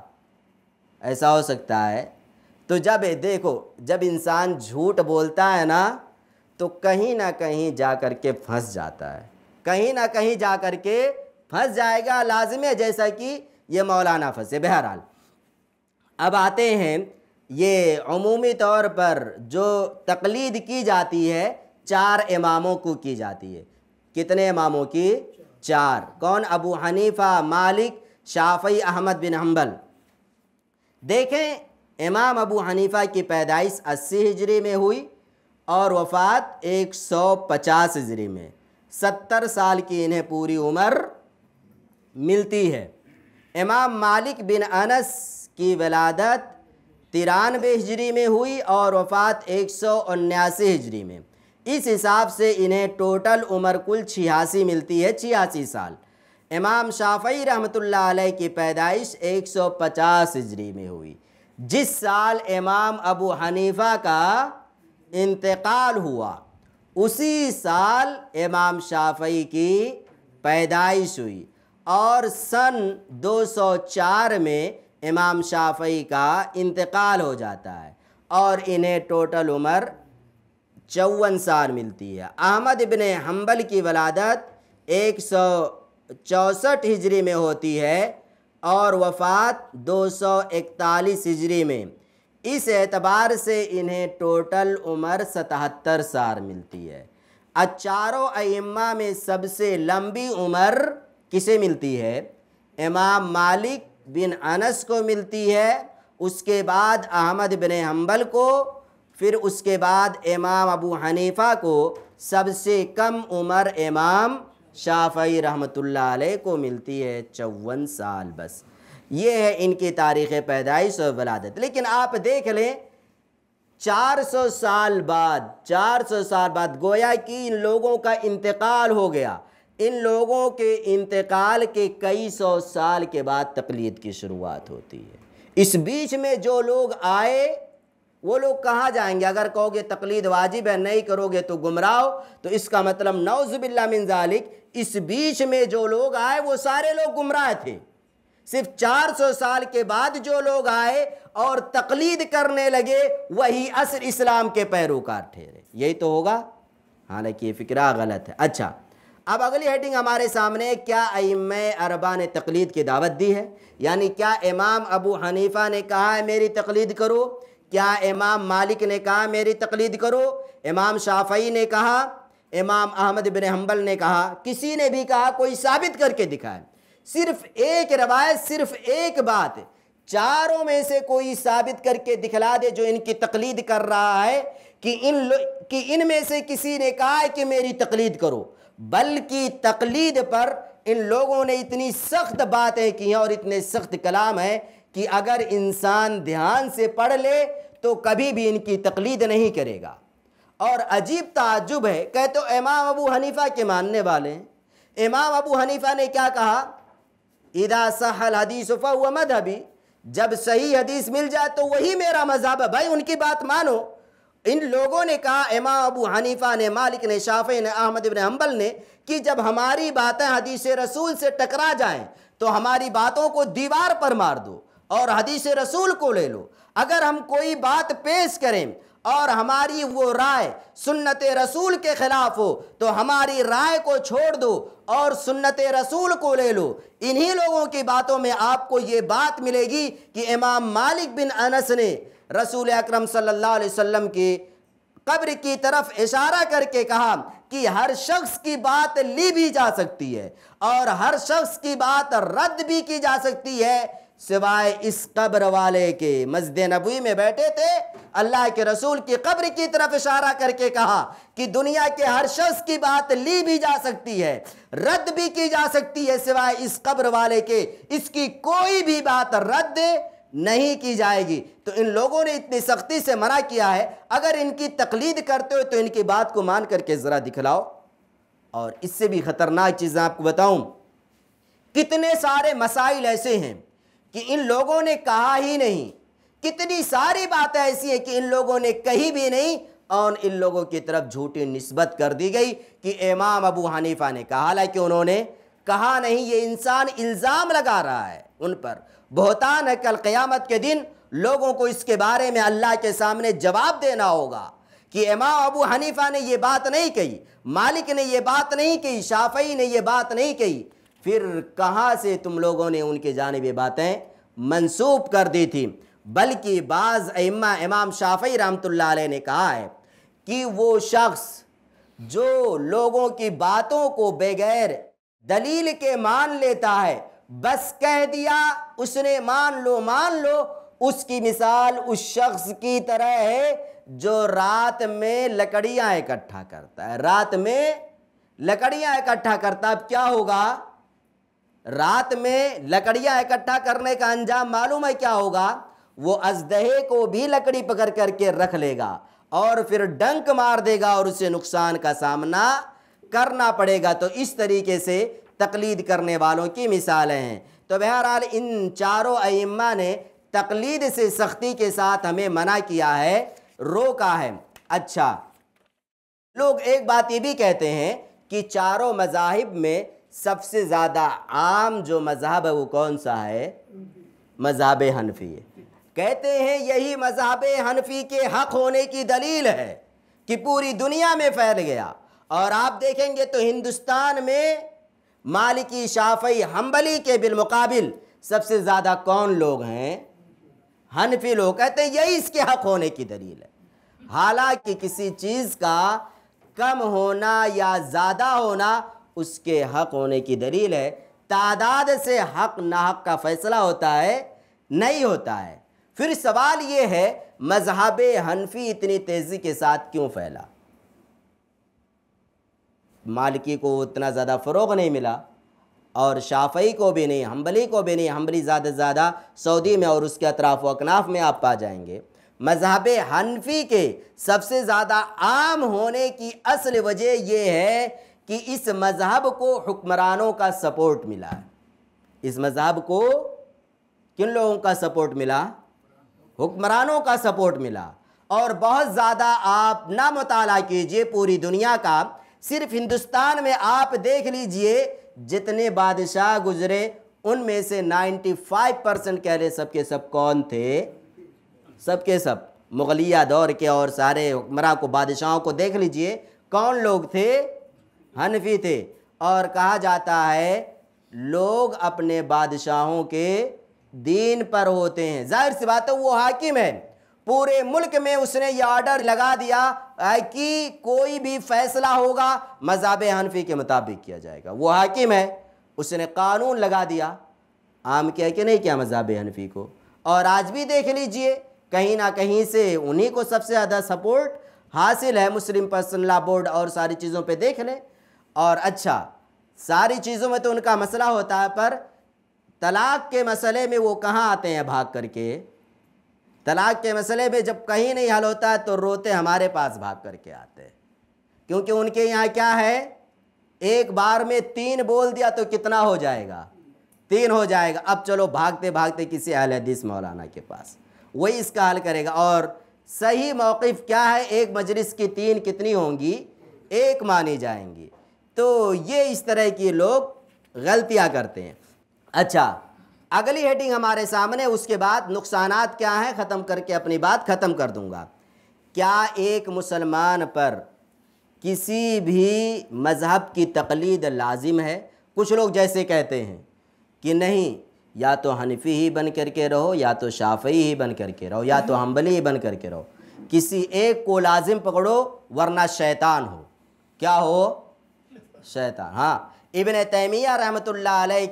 ऐसा हो सकता है तो जब देखो जब इंसान झूठ बोलता है ना तो कहीं ना कहीं जा कर के फंस जाता है कहीं ना कहीं जा कर के फंस जाएगा लाजम है जैसा कि ये मौलाना फंसे बहरहाल अब आते हैं ये अमूमी तौर पर जो तकलीद की जाती है चार इमामों को की जाती है कितने इमामों की चार कौन अबू हनीफ़ा मालिक शाफ़ी अहमद बिन हम्बल देखें इमाम अबू हनीफ़ा की पैदाइश अस्सी हिजरी में हुई और वफ़ात एक सौ पचास हिजरी में सत्तर साल की इन्हें पूरी उम्र मिलती है इमाम मालिक बिन अनस की वलादत तिरानवे हिजरी में हुई और वफ़ात एक सौ उन्यासी हिजरी में इस हिसाब से इन्हें टोटल उम्र कुल छियासी मिलती है छियासी साल इमाम शाफी रहमत लाई की पैदाइश 150 हिजरी में हुई जिस साल इमाम अबू हनीफा का इंतकाल हुआ उसी साल इमाम शाफी की पैदाइश हुई और सन 204 में इमाम शाफी का इंतकाल हो जाता है और इन्हें टोटल उम्र चौवन साल मिलती है अहमद इबन हम्बल की वलादत एक सौ चौंसठ हिजरी में होती है और वफ़ात 241 हिजरी में इस एतबार से इन्हें टोटल उम्र सतहत्तर साल मिलती है अचारों अम्मा में सबसे लंबी उम्र किसे मिलती है इमाम मालिक बिन अनस को मिलती है उसके बाद अहमद बिन हम्बल को फिर उसके बाद इमाम अबू हनीफ़ा को सबसे कम उम्र इमाम शाफ़ी रहमत लाई को मिलती है चौवन साल बस ये है इनकी तारीख़ पैदाइश और वलादत लेकिन आप देख लें 400 साल बाद 400 साल बाद गोया कि इन लोगों का इंतकाल हो गया इन लोगों के इंतकाल के कई सौ साल के बाद तकलीद की शुरुआत होती है इस बीच में जो लोग आए वो लोग कहाँ जाएंगे अगर कहोगे तकलीद वाजिब है नहीं करोगे तो गुमराह तो इसका मतलब नौजुबिल्ला मिनजालिक इस बीच में जो लोग आए वो सारे लोग गुमराह थे सिर्फ 400 साल के बाद जो लोग आए और तकलीद करने लगे वही असर इस्लाम के पैरोकार ठहरे यही तो होगा हालांकि ये फिक्रा गलत है अच्छा अब अगली हेडिंग हमारे सामने क्या अम अरबा ने तकलीद की दावत दी है यानी क्या इमाम अबू हनीफ़ा ने कहा है मेरी तकलीद करो क्या इमाम मालिक ने कहा मेरी तकलीद करो इमाम शाफई ने कहा इमाम अहमद बिन हम्बल ने कहा किसी ने भी कहा कोई साबित करके दिखाए सिर्फ एक रवायत सिर्फ एक बात चारों में से कोई साबित करके दिखला दे जो इनकी तकलीद कर रहा है कि इन कि इनमें से किसी ने कहा है कि मेरी तकलीद करो बल्कि तकलीद पर इन लोगों ने इतनी सख्त बातें की हैं और इतने सख्त कलाम हैं कि अगर इंसान ध्यान से पढ़ ले तो कभी भी इनकी तकलीद नहीं करेगा और अजीब ताजुब है कह तो इमाम अबू हनीफ़ा के मानने वाले हैं इमाम अबू हनीफ़ा ने क्या कहा इदा सहल हदीस हुआ मधहबी जब सही हदीस मिल जाए तो वही मेरा मजहब है भाई उनकी बात मानो इन लोगों ने कहा इमाम अबू हनीफ़ा ने मालिक ने शाफ़ी ने अहमद इबन हम्बल ने कि जब हमारी बातें हदीस रसूल से टकरा जाएं तो हमारी बातों को दीवार पर मार दो और हदीस रसूल को ले लो अगर हम कोई बात पेश करें और हमारी वो राय सुन्नत रसूल के ख़िलाफ़ हो तो हमारी राय को छोड़ दो और सुन्नत रसूल को ले लो इन्हीं लोगों की बातों में आपको ये बात मिलेगी कि इमाम मालिक बिन अनस ने रसूल अकरम सल्लल्लाहु अलैहि वसल्लम की कब्र की तरफ इशारा करके कहा कि हर शख्स की बात ली भी जा सकती है और हर शख्स की बात रद्द भी की जा सकती है सिवाय इस कब्र वाले के मस्जिद नबी में बैठे थे अल्लाह के रसूल की कब्र की तरफ इशारा करके कहा कि दुनिया के हर शख्स की बात ली भी जा सकती है रद्द भी की जा सकती है सिवाय इस कब्र वाले के इसकी कोई भी बात रद्द नहीं की जाएगी तो इन लोगों ने इतनी सख्ती से मना किया है अगर इनकी तकलीद करते हो तो इनकी बात को मान करके ज़रा दिखलाओ और इससे भी ख़तरनाक चीज़ें आपको बताऊं कितने सारे मसाइल ऐसे हैं कि इन लोगों ने कहा ही नहीं कितनी सारी बातें ऐसी हैं कि इन लोगों ने कही भी नहीं और इन लोगों की तरफ झूठी नस्बत कर दी गई कि इमाम अबू हनीफा ने कहा हालांकि उन्होंने कहा नहीं ये इंसान इल्ज़ाम लगा रहा है उन पर बहुतान है कल क़यामत के दिन लोगों को इसके बारे में अल्लाह के सामने जवाब देना होगा कि इमाम अबू हनीफा ने ये बात नहीं कही मालिक ने ये बात नहीं कही शाफई ने ये बात नहीं कही फिर कहाँ से तुम लोगों ने उनके जानब बातें मनसूब कर दी थी बल्कि बाज़ इमा इमाम शाफी रामतुल्ला ने कहा है कि वो शख्स जो लोगों की बातों को बगैर दलील के मान लेता है बस कह दिया उसने मान लो मान लो उसकी मिसाल उस शख्स की तरह है जो रात में लकड़ियाँ इकट्ठा करता है रात में लकड़ियाँ इकट्ठा करता अब क्या होगा रात में लकड़ियां इकट्ठा करने का अंजाम मालूम है क्या होगा वो अजदहे को भी लकड़ी पकड़ करके रख लेगा और फिर डंक मार देगा और उसे नुकसान का सामना करना पड़ेगा तो इस तरीके से तकलीद करने वालों की मिसालें हैं तो बहरहाल इन चारों अम्मा ने तकलीद से सख्ती के साथ हमें मना किया है रोका है अच्छा लोग एक बात ये भी कहते हैं कि चारों मजाहिब में सबसे ज़्यादा आम जो मज़हब है वो कौन सा है मज़हब हनफी है कहते हैं यही मज़हब हनफी के हक़ होने की दलील है कि पूरी दुनिया में फैल गया और आप देखेंगे तो हिंदुस्तान में मालिकी शाफई हम्बली के बिलमकाबिल सबसे ज़्यादा कौन लोग हैं हनफी लोग कहते हैं यही इसके हक़ होने की दलील है हालांकि किसी चीज़ का कम होना या ज़्यादा होना उसके हक होने की दलील है तादाद से हक नाहक का फ़ैसला होता है नहीं होता है फिर सवाल ये है मजहब हनफी इतनी तेज़ी के साथ क्यों फैला मालिकी को उतना ज़्यादा फ़रोग नहीं मिला और शाफई को भी नहीं हम्बली को भी नहीं हम्बली ज़्यादा से ज़्यादा सऊदी में और उसके अतराफ़ अकनाफ में आप पा जाएंगे मजहब हनफी के सबसे ज़्यादा आम होने की असल वजह यह है कि इस मज़हब को हुक्मरानों का सपोर्ट मिला इस मज़हब को किन लोगों का सपोर्ट मिला हुक्मरानों का सपोर्ट मिला और बहुत ज़्यादा आप ना मुताल कीजिए पूरी दुनिया का सिर्फ हिंदुस्तान में आप देख लीजिए जितने बादशाह गुजरे उनमें से 95 परसेंट कह रहे सबके सब कौन थे सबके सब मुगलिया दौर के और सारे हुक्मरान को बादशाहों को देख लीजिए कौन लोग थे हनफी थे और कहा जाता है लोग अपने बादशाहों के दीन पर होते हैं जाहिर सी बात है वो हाकिम है पूरे मुल्क में उसने ये ऑर्डर लगा दिया है कि कोई भी फैसला होगा मजाब हनफी के मुताबिक किया जाएगा वो हाकिम है उसने कानून लगा दिया आम क्या कि नहीं क्या मजाब हनफी को और आज भी देख लीजिए कहीं ना कहीं से उन्हीं को सबसे ज़्यादा सपोर्ट हासिल है मुस्लिम पर्सनल बोर्ड और सारी चीज़ों पर देख लें और अच्छा सारी चीज़ों में तो उनका मसला होता है पर तलाक के मसले में वो कहाँ आते हैं भाग करके तलाक के मसले में जब कहीं नहीं हल होता है तो रोते हमारे पास भाग करके आते हैं क्योंकि उनके यहाँ क्या है एक बार में तीन बोल दिया तो कितना हो जाएगा तीन हो जाएगा अब चलो भागते भागते किसी अहल हदीस मौलाना के पास वही इसका हल करेगा और सही मौक़ क्या है एक मजलिस की तीन कितनी होंगी एक मानी जाएंगी तो ये इस तरह के लोग गलतियाँ करते हैं अच्छा अगली हेडिंग हमारे सामने उसके बाद नुकसान क्या हैं ख़त्म करके अपनी बात ख़त्म कर दूंगा क्या एक मुसलमान पर किसी भी मज़हब की तकलीद लाजिम है कुछ लोग जैसे कहते हैं कि नहीं या तो हनफी ही बन कर के रहो या तो शाफी ही बन कर के रहो या तो हम्बली ही बन कर के रहो किसी एक को लाजिम पकड़ो वरना शैतान हो क्या हो शैतान हाँ इबन तैमिया रहमत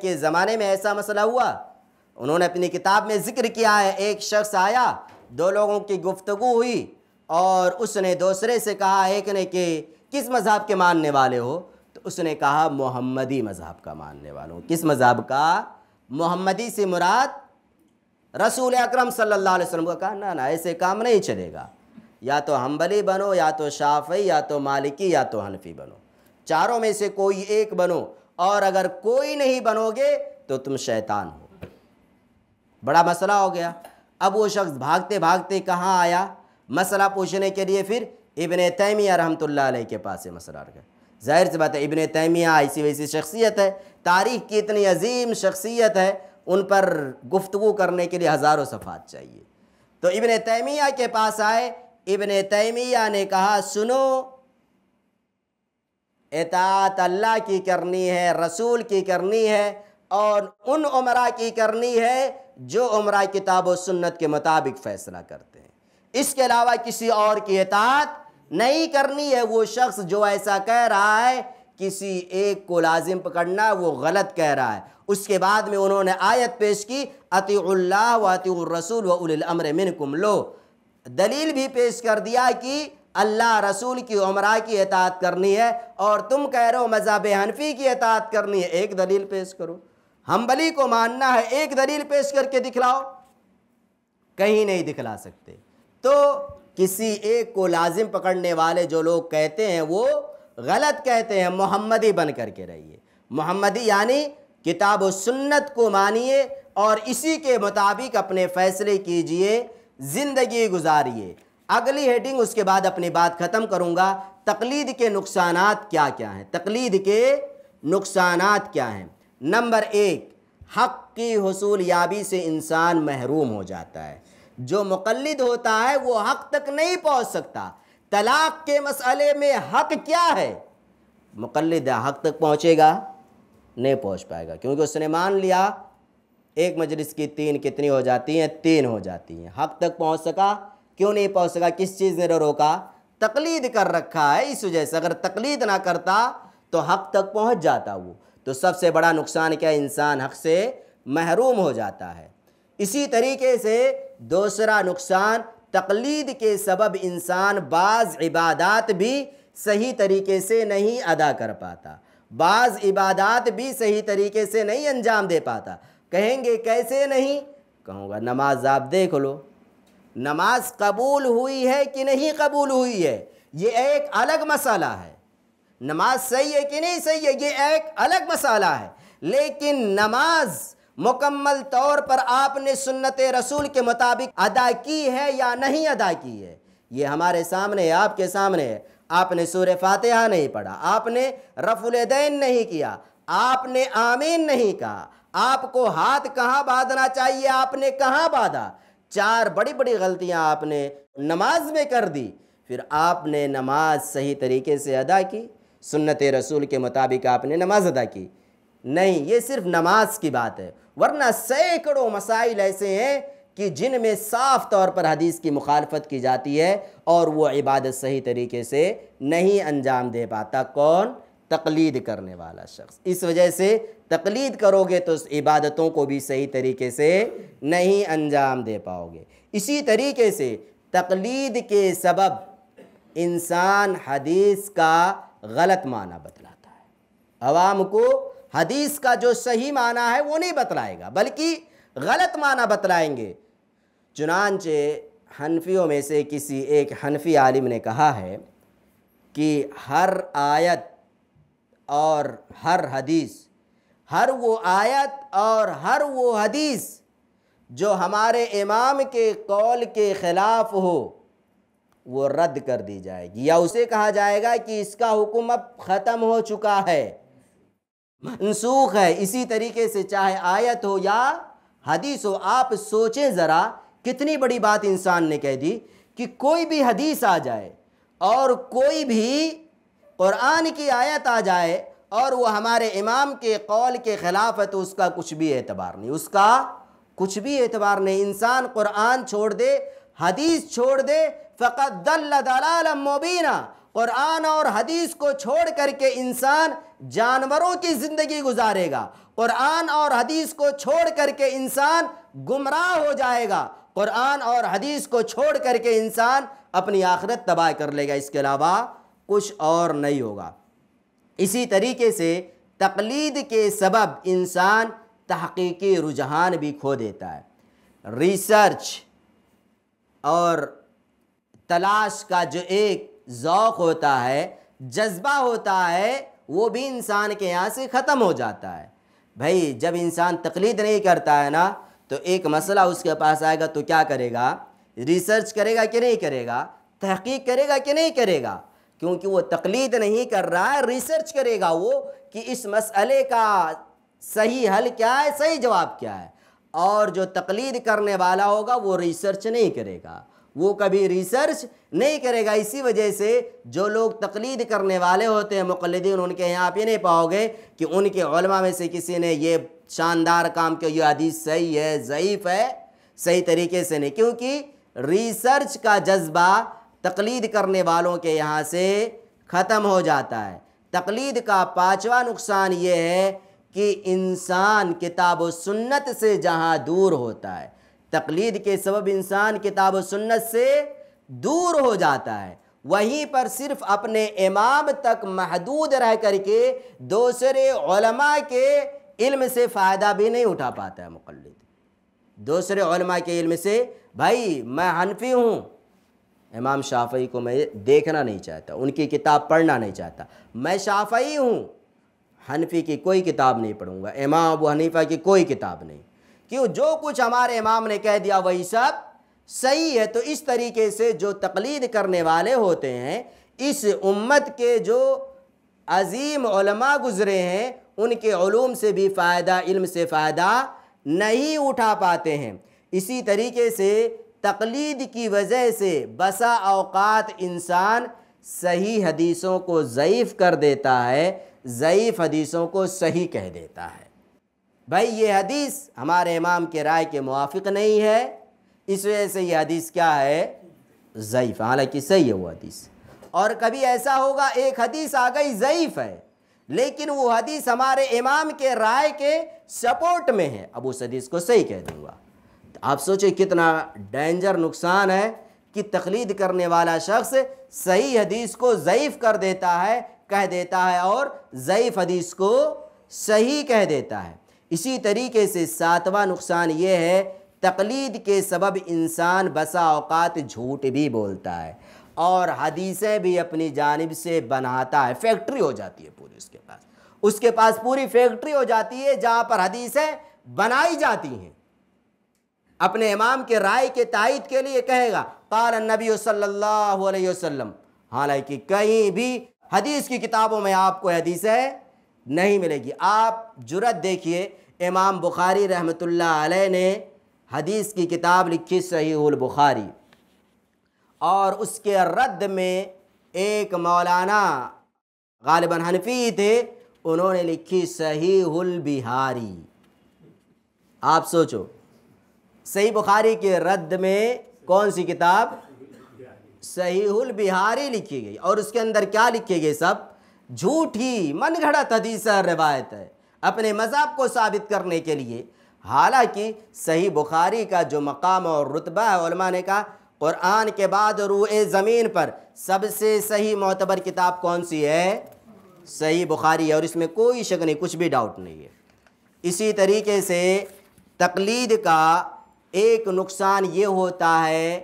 के ज़माने में ऐसा मसला हुआ उन्होंने अपनी किताब में ज़िक्र किया है एक शख्स आया दो लोगों की गुफ्तु हुई और उसने दूसरे से कहा एक ने कि किस मज़हब के मानने वाले हो तो उसने कहा मोहम्मदी मज़हब का मानने वालों किस मज़हब का मोहम्मदी से मुराद रसूल अक्रम सल्लाम का कहा ना ना ऐसे काम नहीं चलेगा या तो हम्बली बनो या तो शाफी या तो मालिकी या तो हनफी बनो चारों में से कोई एक बनो और अगर कोई नहीं बनोगे तो तुम शैतान हो बड़ा मसला हो गया अब वो शख्स भागते भागते कहाँ आया मसला पूछने के लिए फिर इबन तैमिया रहमतुल्लाह लाई के पास है मसला गया जाहिर सी बात है इबन तैमिया ऐसी वैसी शख्सियत है तारीख़ की इतनी अजीम शख्सियत है उन पर गुफ्तु करने के लिए हज़ारों सफ़ात चाहिए तो इबन तैमिया के पास आए इबन तैमिया ने कहा सुनो एतात अल्लाह की करनी है रसूल की करनी है और उन उमरा की करनी है जो उमरा किताब और सुन्नत के मुताबिक फ़ैसला करते हैं इसके अलावा किसी और की एतात नहीं करनी है वो शख्स जो ऐसा कह रहा है किसी एक को लाजिम पकड़ना वो गलत कह रहा है उसके बाद में उन्होंने आयत पेश की अतिल्ला व अति रसूल व उलमर मिन कुम लो दलील भी पेश कर दिया कि अल्लाह रसूल की उमरा की एतात करनी है और तुम कह रहे हो मज़हब हनफी की एतात करनी है एक दलील पेश करो हम्बली को मानना है एक दलील पेश करके दिखलाओ कहीं नहीं दिखला सकते तो किसी एक को लाजिम पकड़ने वाले जो लोग कहते हैं वो गलत कहते हैं मोहम्मदी बन करके रहिए मोहम्मदी यानी किताब व सुन्नत को मानिए और इसी के मुताबिक अपने फ़ैसले कीजिए ज़िंदगी गुजारिए अगली हेडिंग उसके बाद अपनी बात ख़त्म करूँगा तकलीद के नुकसान क्या क्या हैं तकलीद के नुकसान क्या हैं नंबर एक हक़ की हसूल याबी से इंसान महरूम हो जाता है जो मुकलद होता है वो हक़ तक नहीं पहुँच सकता तलाक़ के मसले में हक़ क्या है मुकलद हक़ तक पहुँचेगा नहीं पहुँच पाएगा क्योंकि उसने मान लिया एक मजलिस की तीन कितनी हो जाती हैं तीन हो जाती हैं हक़ तक पहुँच सका क्यों नहीं पहुंच सका किस चीज़ ने रोका तकलीद कर रखा है इस वजह से अगर तकलीद ना करता तो हक तक पहुँच जाता वो तो सबसे बड़ा नुकसान क्या इंसान हक से महरूम हो जाता है इसी तरीके से दूसरा नुकसान तकलीद के सबब इंसान बाज़ इबादात भी सही तरीके से नहीं अदा कर पाता बाज़ इबादात भी सही तरीके से नहीं अंजाम दे पाता कहेंगे कैसे नहीं कहूँगा नमाज आप देख लो नमाज कबूल हुई है कि नहीं कबूल हुई है ये एक अलग मसाला है नमाज सही है कि नहीं सही है ये एक अलग मसाला है लेकिन नमाज मुकम्मल तौर पर आपने सुन्नत रसूल के मुताबिक अदा की है या नहीं अदा की है ये हमारे सामने आपके सामने है आपने सूर फातिहा नहीं पढ़ा आपने रफुलदैन नहीं किया आपने आमीन नहीं कहा आपको हाथ कहाँ बांधना चाहिए आपने कहाँ बांधा चार बड़ी बड़ी गलतियां आपने नमाज में कर दी फिर आपने नमाज सही तरीके से अदा की सुन्नत रसूल के मुताबिक आपने नमाज अदा की नहीं ये सिर्फ नमाज की बात है वरना सैकड़ों मसाइल ऐसे हैं कि जिनमें साफ तौर पर हदीस की मुखालफत की जाती है और वो इबादत सही तरीके से नहीं अंजाम दे पाता कौन तकलीद करने वाला शख्स इस वजह से तकलीद करोगे तो इबादतों को भी सही तरीके से नहीं अंजाम दे पाओगे इसी तरीके से तकलीद के सबब इंसान हदीस का गलत माना बतलाता है आवाम को हदीस का जो सही माना है वो नहीं बतलाएगा बल्कि गलत माना बतलाएंगे चुनानचे हनफियों में से किसी एक हनफी आलिम ने कहा है कि हर आयत और हर हदीस हर वो आयत और हर वो हदीस जो हमारे इमाम के कौल के ख़िलाफ़ हो वो रद्द कर दी जाएगी या उसे कहा जाएगा कि इसका हुक्म अब ख़त्म हो चुका है मनसूख है इसी तरीके से चाहे आयत हो या हदीस हो आप सोचें ज़रा कितनी बड़ी बात इंसान ने कह दी कि कोई भी हदीस आ जाए और कोई भी क़ुरान की आयत आ जाए और वह हमारे इमाम के कौल के ख़िलाफ़ है तो उसका कुछ भी एतबार नहीं उसका कुछ भी एतबार नहीं इंसान क़ुरान छोड़ दे हदीस छोड़ दे फ़कत दल मुबीना क़ुरान और हदीस को छोड़ करके इंसान जानवरों की ज़िंदगी गुजारेगा क़ुरान और हदीस को छोड़ करके इंसान गुमराह हो जाएगा क़ुरान और हदीस को छोड़ करके इंसान अपनी आखरत तबाह कर लेगा इसके अलावा कुछ और नहीं होगा इसी तरीके से तकलीद के सबब इंसान तहकीकी रुझान भी खो देता है रिसर्च और तलाश का जो एक ओक़ होता है जज्बा होता है वो भी इंसान के यहाँ से ख़त्म हो जाता है भाई जब इंसान तकलीद नहीं करता है ना तो एक मसला उसके पास आएगा तो क्या करेगा रिसर्च करेगा कि नहीं करेगा तहकीक करेगा कि नहीं करेगा क्योंकि वो तकलीद नहीं कर रहा है रिसर्च करेगा वो कि इस मसले का सही हल क्या है सही जवाब क्या है और जो तकलीद करने वाला होगा वो रिसर्च नहीं करेगा वो कभी रिसर्च नहीं करेगा इसी वजह से जो लोग तकलीद करने वाले होते हैं मुखलदीन उनके यहाँ आप ये नहीं पाओगे कि उनके उलमा में से किसी ने ये शानदार काम किया ये हदीस सही है ज़यीफ़ है सही तरीके से नहीं क्योंकि रिसर्च का जज्बा तकलीद करने वालों के यहाँ से ख़त्म हो जाता है तकलीद का पाँचवा नुकसान ये है कि इंसान किताब व सुन्नत से जहाँ दूर होता है तकलीद के सबब इंसान किताब व सुन्नत से दूर हो जाता है वहीं पर सिर्फ अपने इमाम तक महदूद रह करके दूसरे के इल्म से फ़ायदा भी नहीं उठा पाता है मुकलद दूसरे के इल्म से भाई मैं हनफी हूँ इमाम शाफई को मैं देखना नहीं चाहता उनकी किताब पढ़ना नहीं चाहता मैं शाफई हूँ हनफी की कोई किताब नहीं पढ़ूँगा इमाम अबू हनीफा की कोई किताब नहीं क्यों जो कुछ हमारे इमाम ने कह दिया वही सब सही है तो इस तरीके से जो तकलीद करने वाले होते हैं इस उम्मत के जो अजीम गुज़रे हैं उनके ूम से भी फ़ायदा इल्म से फ़ायदा नहीं उठा पाते हैं इसी तरीके से तकलीद की वजह से बसा अवकात इंसान सही हदीसों को ज़यीफ़ कर देता है ज़यीफ़ हदीसों को सही कह देता है भाई ये हदीस हमारे इमाम के राय के मुआफ़ नहीं है इस वजह से यह हदीस क्या है ज़यीफ़ हालांकि सही है वो हदीस और कभी ऐसा होगा एक हदीस आ गई ज़यीफ़ है लेकिन वो हदीस हमारे इमाम के राय के सपोर्ट में है अब उस हदीस को सही कह दूँगा तो आप सोचिए कितना डेंजर नुकसान है कि तकलीद करने वाला शख्स सही हदीस को ज़यीफ़ कर देता है कह देता है और ज़यीफ़ हदीस को सही कह देता है इसी तरीके से सातवां नुकसान ये है तकलीद के सबब इंसान बसा औकात झूठ भी बोलता है और हदीसें भी अपनी जानब से बनाता है फैक्ट्री हो जाती है पूरी उसके पास उसके पास पूरी फैक्ट्री हो जाती है जहाँ पर हदीसें बनाई जाती हैं अपने इमाम के राय के तायद के लिए कहेगा काल नबी सल्लल्लाहु वसल्लम हालांकि कहीं भी हदीस की किताबों में आपको हदीस है नहीं मिलेगी आप जुरत देखिए इमाम बुखारी रहमत अलैह ने हदीस की किताब लिखी सही बुखारी और उसके रद्द में एक मौलाना गालिबा हनफी थे उन्होंने लिखी सही बिहारी आप सोचो सही बुखारी के रद्द में कौन सी किताब सहीहुल बिहारी लिखी गई और उसके अंदर क्या लिखे गए सब झूठी मन घड़ा हदीसा रवायत है अपने मज़ाब को साबित करने के लिए हालांकि सही बुखारी का जो मकाम और रुतबा है ने कहा क़ुरान के बाद रूए ज़मीन पर सबसे सही मोतबर किताब कौन सी है सही बुखारी है और इसमें कोई शक नहीं कुछ भी डाउट नहीं है इसी तरीके से तकलीद का एक नुकसान ये होता है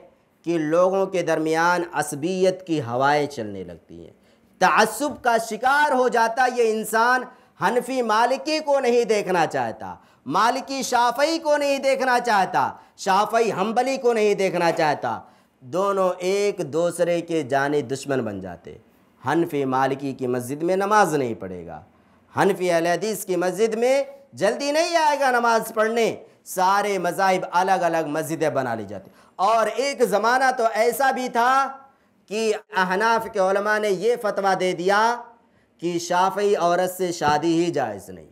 कि लोगों के दरमियान असबियत की हवाएं चलने लगती हैं तसब का शिकार हो जाता ये इंसान हनफी मालिकी को नहीं देखना चाहता मालिकी शाफई को नहीं देखना चाहता शाफई हम्बली को नहीं देखना चाहता दोनों एक दूसरे के जाने दुश्मन बन जाते हनफी मालिकी की मस्जिद में नमाज नहीं पढ़ेगा हनफी अलहदीस की मस्जिद में जल्दी नहीं आएगा नमाज पढ़ने सारे मजाहब अलग अलग मस्जिदें बना ली जाती और एक ज़माना तो ऐसा भी था कि अहनाफ के ने यह फतवा दे दिया कि शाफी औरत से शादी ही जायज़ नहीं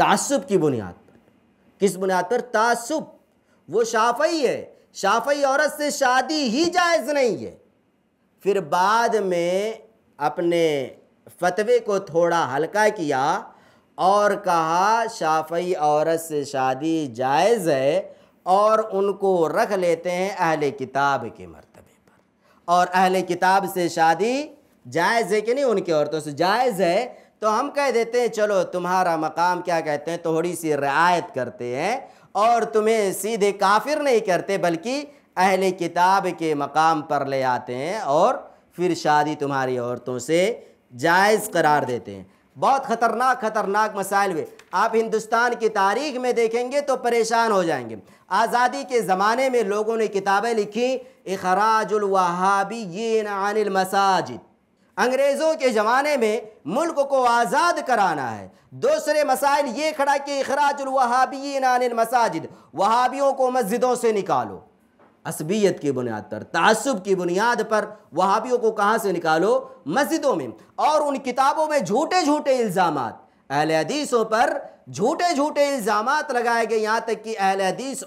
तसब की बुनियाद पर किस बुनियाद पर तसब वो शाफी है शाफी औरत से शादी ही जायज़ नहीं है फिर बाद में अपने फतवे को थोड़ा हल्का किया और कहा शाफई औरत से शादी जायज़ है और उनको रख लेते हैं अहले किताब के मरतबे पर और अहल किताब से शादी जायज़ है कि नहीं उनकी औरतों से जायज़ है तो हम कह देते हैं चलो तुम्हारा मकाम क्या कहते हैं थोड़ी सी रियायत करते हैं और तुम्हें सीधे काफिर नहीं करते बल्कि अहल किताब के मकाम पर ले आते हैं और फिर शादी तुम्हारी औरतों से जायज़ करार देते हैं बहुत ख़तरनाक ख़तरनाक मसाइल हुए आप हिंदुस्तान की तारीख में देखेंगे तो परेशान हो जाएंगे आज़ादी के ज़माने में लोगों ने किताबें लिखी अखराजलवहाबीन आनिल मसाजिद अंग्रेज़ों के ज़माने में मुल्क को आज़ाद कराना है दूसरे मसाइल ये खड़ा कि अखराजलवहाबीन आनिल मसाजिद वहाबियों को मस्जिदों से निकालो असबियत की बुनियाद पर तसब की बुनियाद पर वहाबियों को कहाँ से निकालो मस्जिदों में और उन किताबों में झूठे झूठे इल्ज़ाम अहल हदीसों पर झूठे झूठे इल्ज़ाम लगाए गए यहाँ तक कि अहल हदीस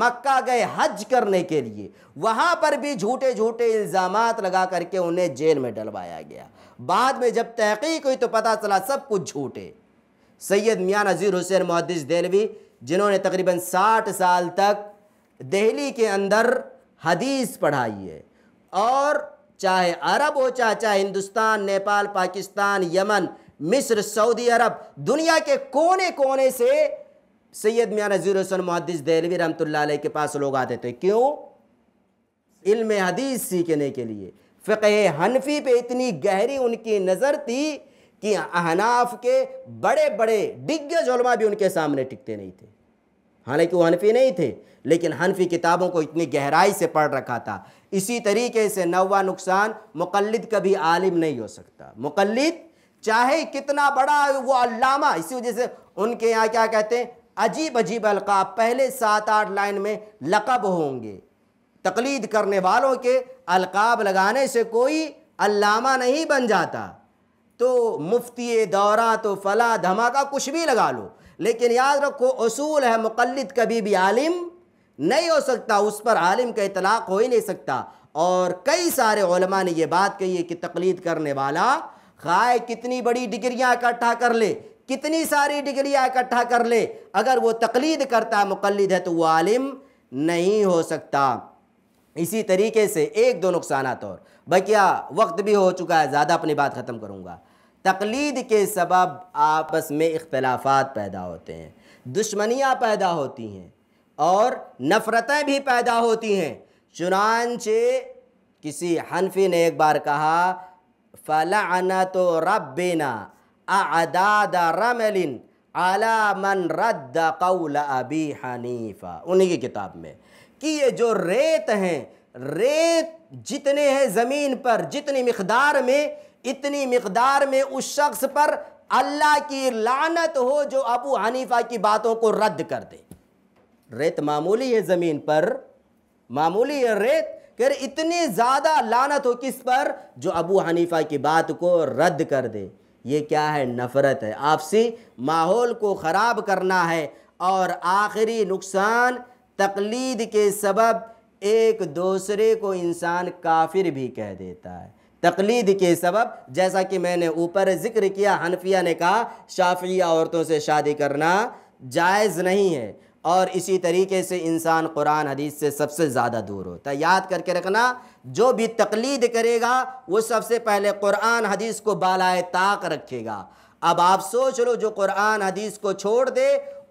मक्का गए हज करने के लिए वहाँ पर भी झूठे झूठे इल्ज़ाम लगा करके उन्हें जेल में डलवाया गया बाद में जब तहकीक हुई तो पता चला सब कुछ झूठे सैयद मियाँ नज़ीर हुसैन मुहदस देलवी जिन्होंने तकरीबन साठ साल तक दिल्ली के अंदर हदीस पढ़ाइए और चाहे अरब हो चाहे चाहे हिंदुस्तान नेपाल पाकिस्तान यमन मिस्र सऊदी अरब दुनिया के कोने कोने से सैयद मियाँ नज़ीर हसन मुहदस दहलवी रहमत ला के पास लोग आते थे क्यों इल्म हदीस सीखने के लिए फ़िक़ह हनफी पे इतनी गहरी उनकी नज़र थी कि अहनाफ के बड़े बड़े दिग्गज भी उनके सामने टिकते नहीं थे हालांकि वो हनफी नहीं थे लेकिन हनफी किताबों को इतनी गहराई से पढ़ रखा था इसी तरीके से नवा नुकसान मुकलद कभी आलिम नहीं हो सकता मुकलद चाहे कितना बड़ा वो अलामा इसी वजह से उनके यहाँ क्या कहते हैं अजीब अजीब अलकाब पहले सात आठ लाइन में लकब होंगे तकलीद करने वालों के अलकाब लगाने से कोई अलामा नहीं बन जाता तो मुफ्ती दौरा तो फला धमाका कुछ भी लगा लो लेकिन याद रखो असूल है मुकलद कभी भी आलिम नहीं हो सकता उस पर आलिम का इतलाक़ हो ही नहीं सकता और कई सारे ने यह बात कही है कि तकलीद करने वाला खाए कितनी बड़ी डिग्रियाँ इकट्ठा कर ले कितनी सारी डिग्रियाँ इकट्ठा कर ले अगर वो तकलीद करता है मुकलद है तो वो आलिम नहीं हो सकता इसी तरीके से एक दो नुकसान और बकिया वक्त भी हो चुका है ज़्यादा अपनी बात ख़त्म करूँगा तकलीद के सबब आपस में इख्तलाफात पैदा होते हैं दुश्मनियाँ पैदा होती हैं और नफ़रतें भी पैदा होती हैं चुनानचे किसी हनफी ने एक बार कहा फ़लाना तो रबना आदाद रमलिन आला मन रद्द कौल अबी हनीफा उन्हीं की किताब में कि ये जो रेत हैं रेत जितने हैं ज़मीन पर जितनी मकदार में इतनी मकदार में उस शख्स पर अल्लाह की लानत हो जो अबू हनीफा की बातों को रद्द कर दे रेत मामूली है ज़मीन पर मामूली है रेत कर इतनी ज़्यादा लानत हो किस पर जो अबू हनीफा की बात को रद्द कर दे ये क्या है नफ़रत है आपसी माहौल को ख़राब करना है और आखिरी नुकसान तकलीद के सबब एक दूसरे को इंसान काफिर भी कह देता है तकलीद के सबब जैसा कि मैंने ऊपर ज़िक्र किया हनफिया ने कहा शाफिया औरतों से शादी करना जायज़ नहीं है और इसी तरीके से इंसान कुरान हदीस से सबसे ज़्यादा दूर होता है याद करके रखना जो भी तकलीद करेगा वो सबसे पहले कुरान हदीस को बालाए ताक रखेगा अब आप सोच लो जो कुरान हदीस को छोड़ दे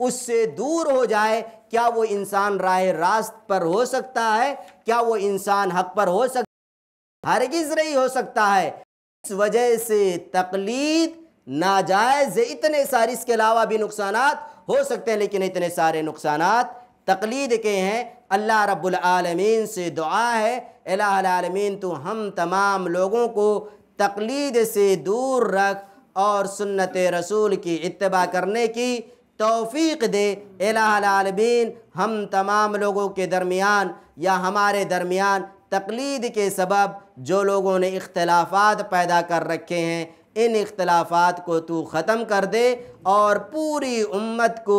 उससे दूर हो जाए क्या वो इंसान राय रास्त पर हो सकता है क्या वो इंसान हक पर हो सकता हरगिज़ नहीं हो सकता है इस वजह से तकलीद नाजायज़ इतने सारे इसके अलावा भी नुकसान हो सकते हैं लेकिन इतने सारे नुकसान तकलीद के हैं अल्लाह रब्लमीन से दुआ है अलामीन तो हम तमाम लोगों को तकलीद से दूर रख और सुन्नत रसूल की इतबा करने की तोफ़ी दे अलामीन हम तमाम लोगों के दरमियान या हमारे दरमियान तकलीद के सबब जो लोगों ने इख्तलाफात पैदा कर रखे हैं इन इख्तलाफात को तू ख़त्म कर दे और पूरी उम्मत को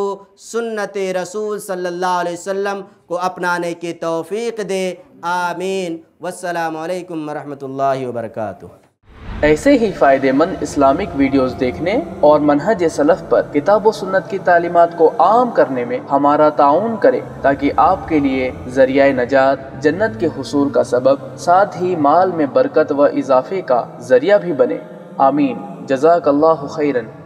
सुन्नत रसूल सल्लल्लाहु अलैहि वसल्लम को अपनाने की तौफीक दे आमीन वालेकुम रहमतुल्लाहि वबरकatuh ऐसे ही फ़ायदेमंद इस्लामिक वीडियोस देखने और मनहज सलफ़ पर किताब सुन्नत की तालीमत को आम करने में हमारा ताउन करें ताकि आपके लिए जरिया नजात जन्नत के हसूल का सबब साथ ही माल में बरकत व इजाफे का जरिया भी बने آمين جزاك الله خيرا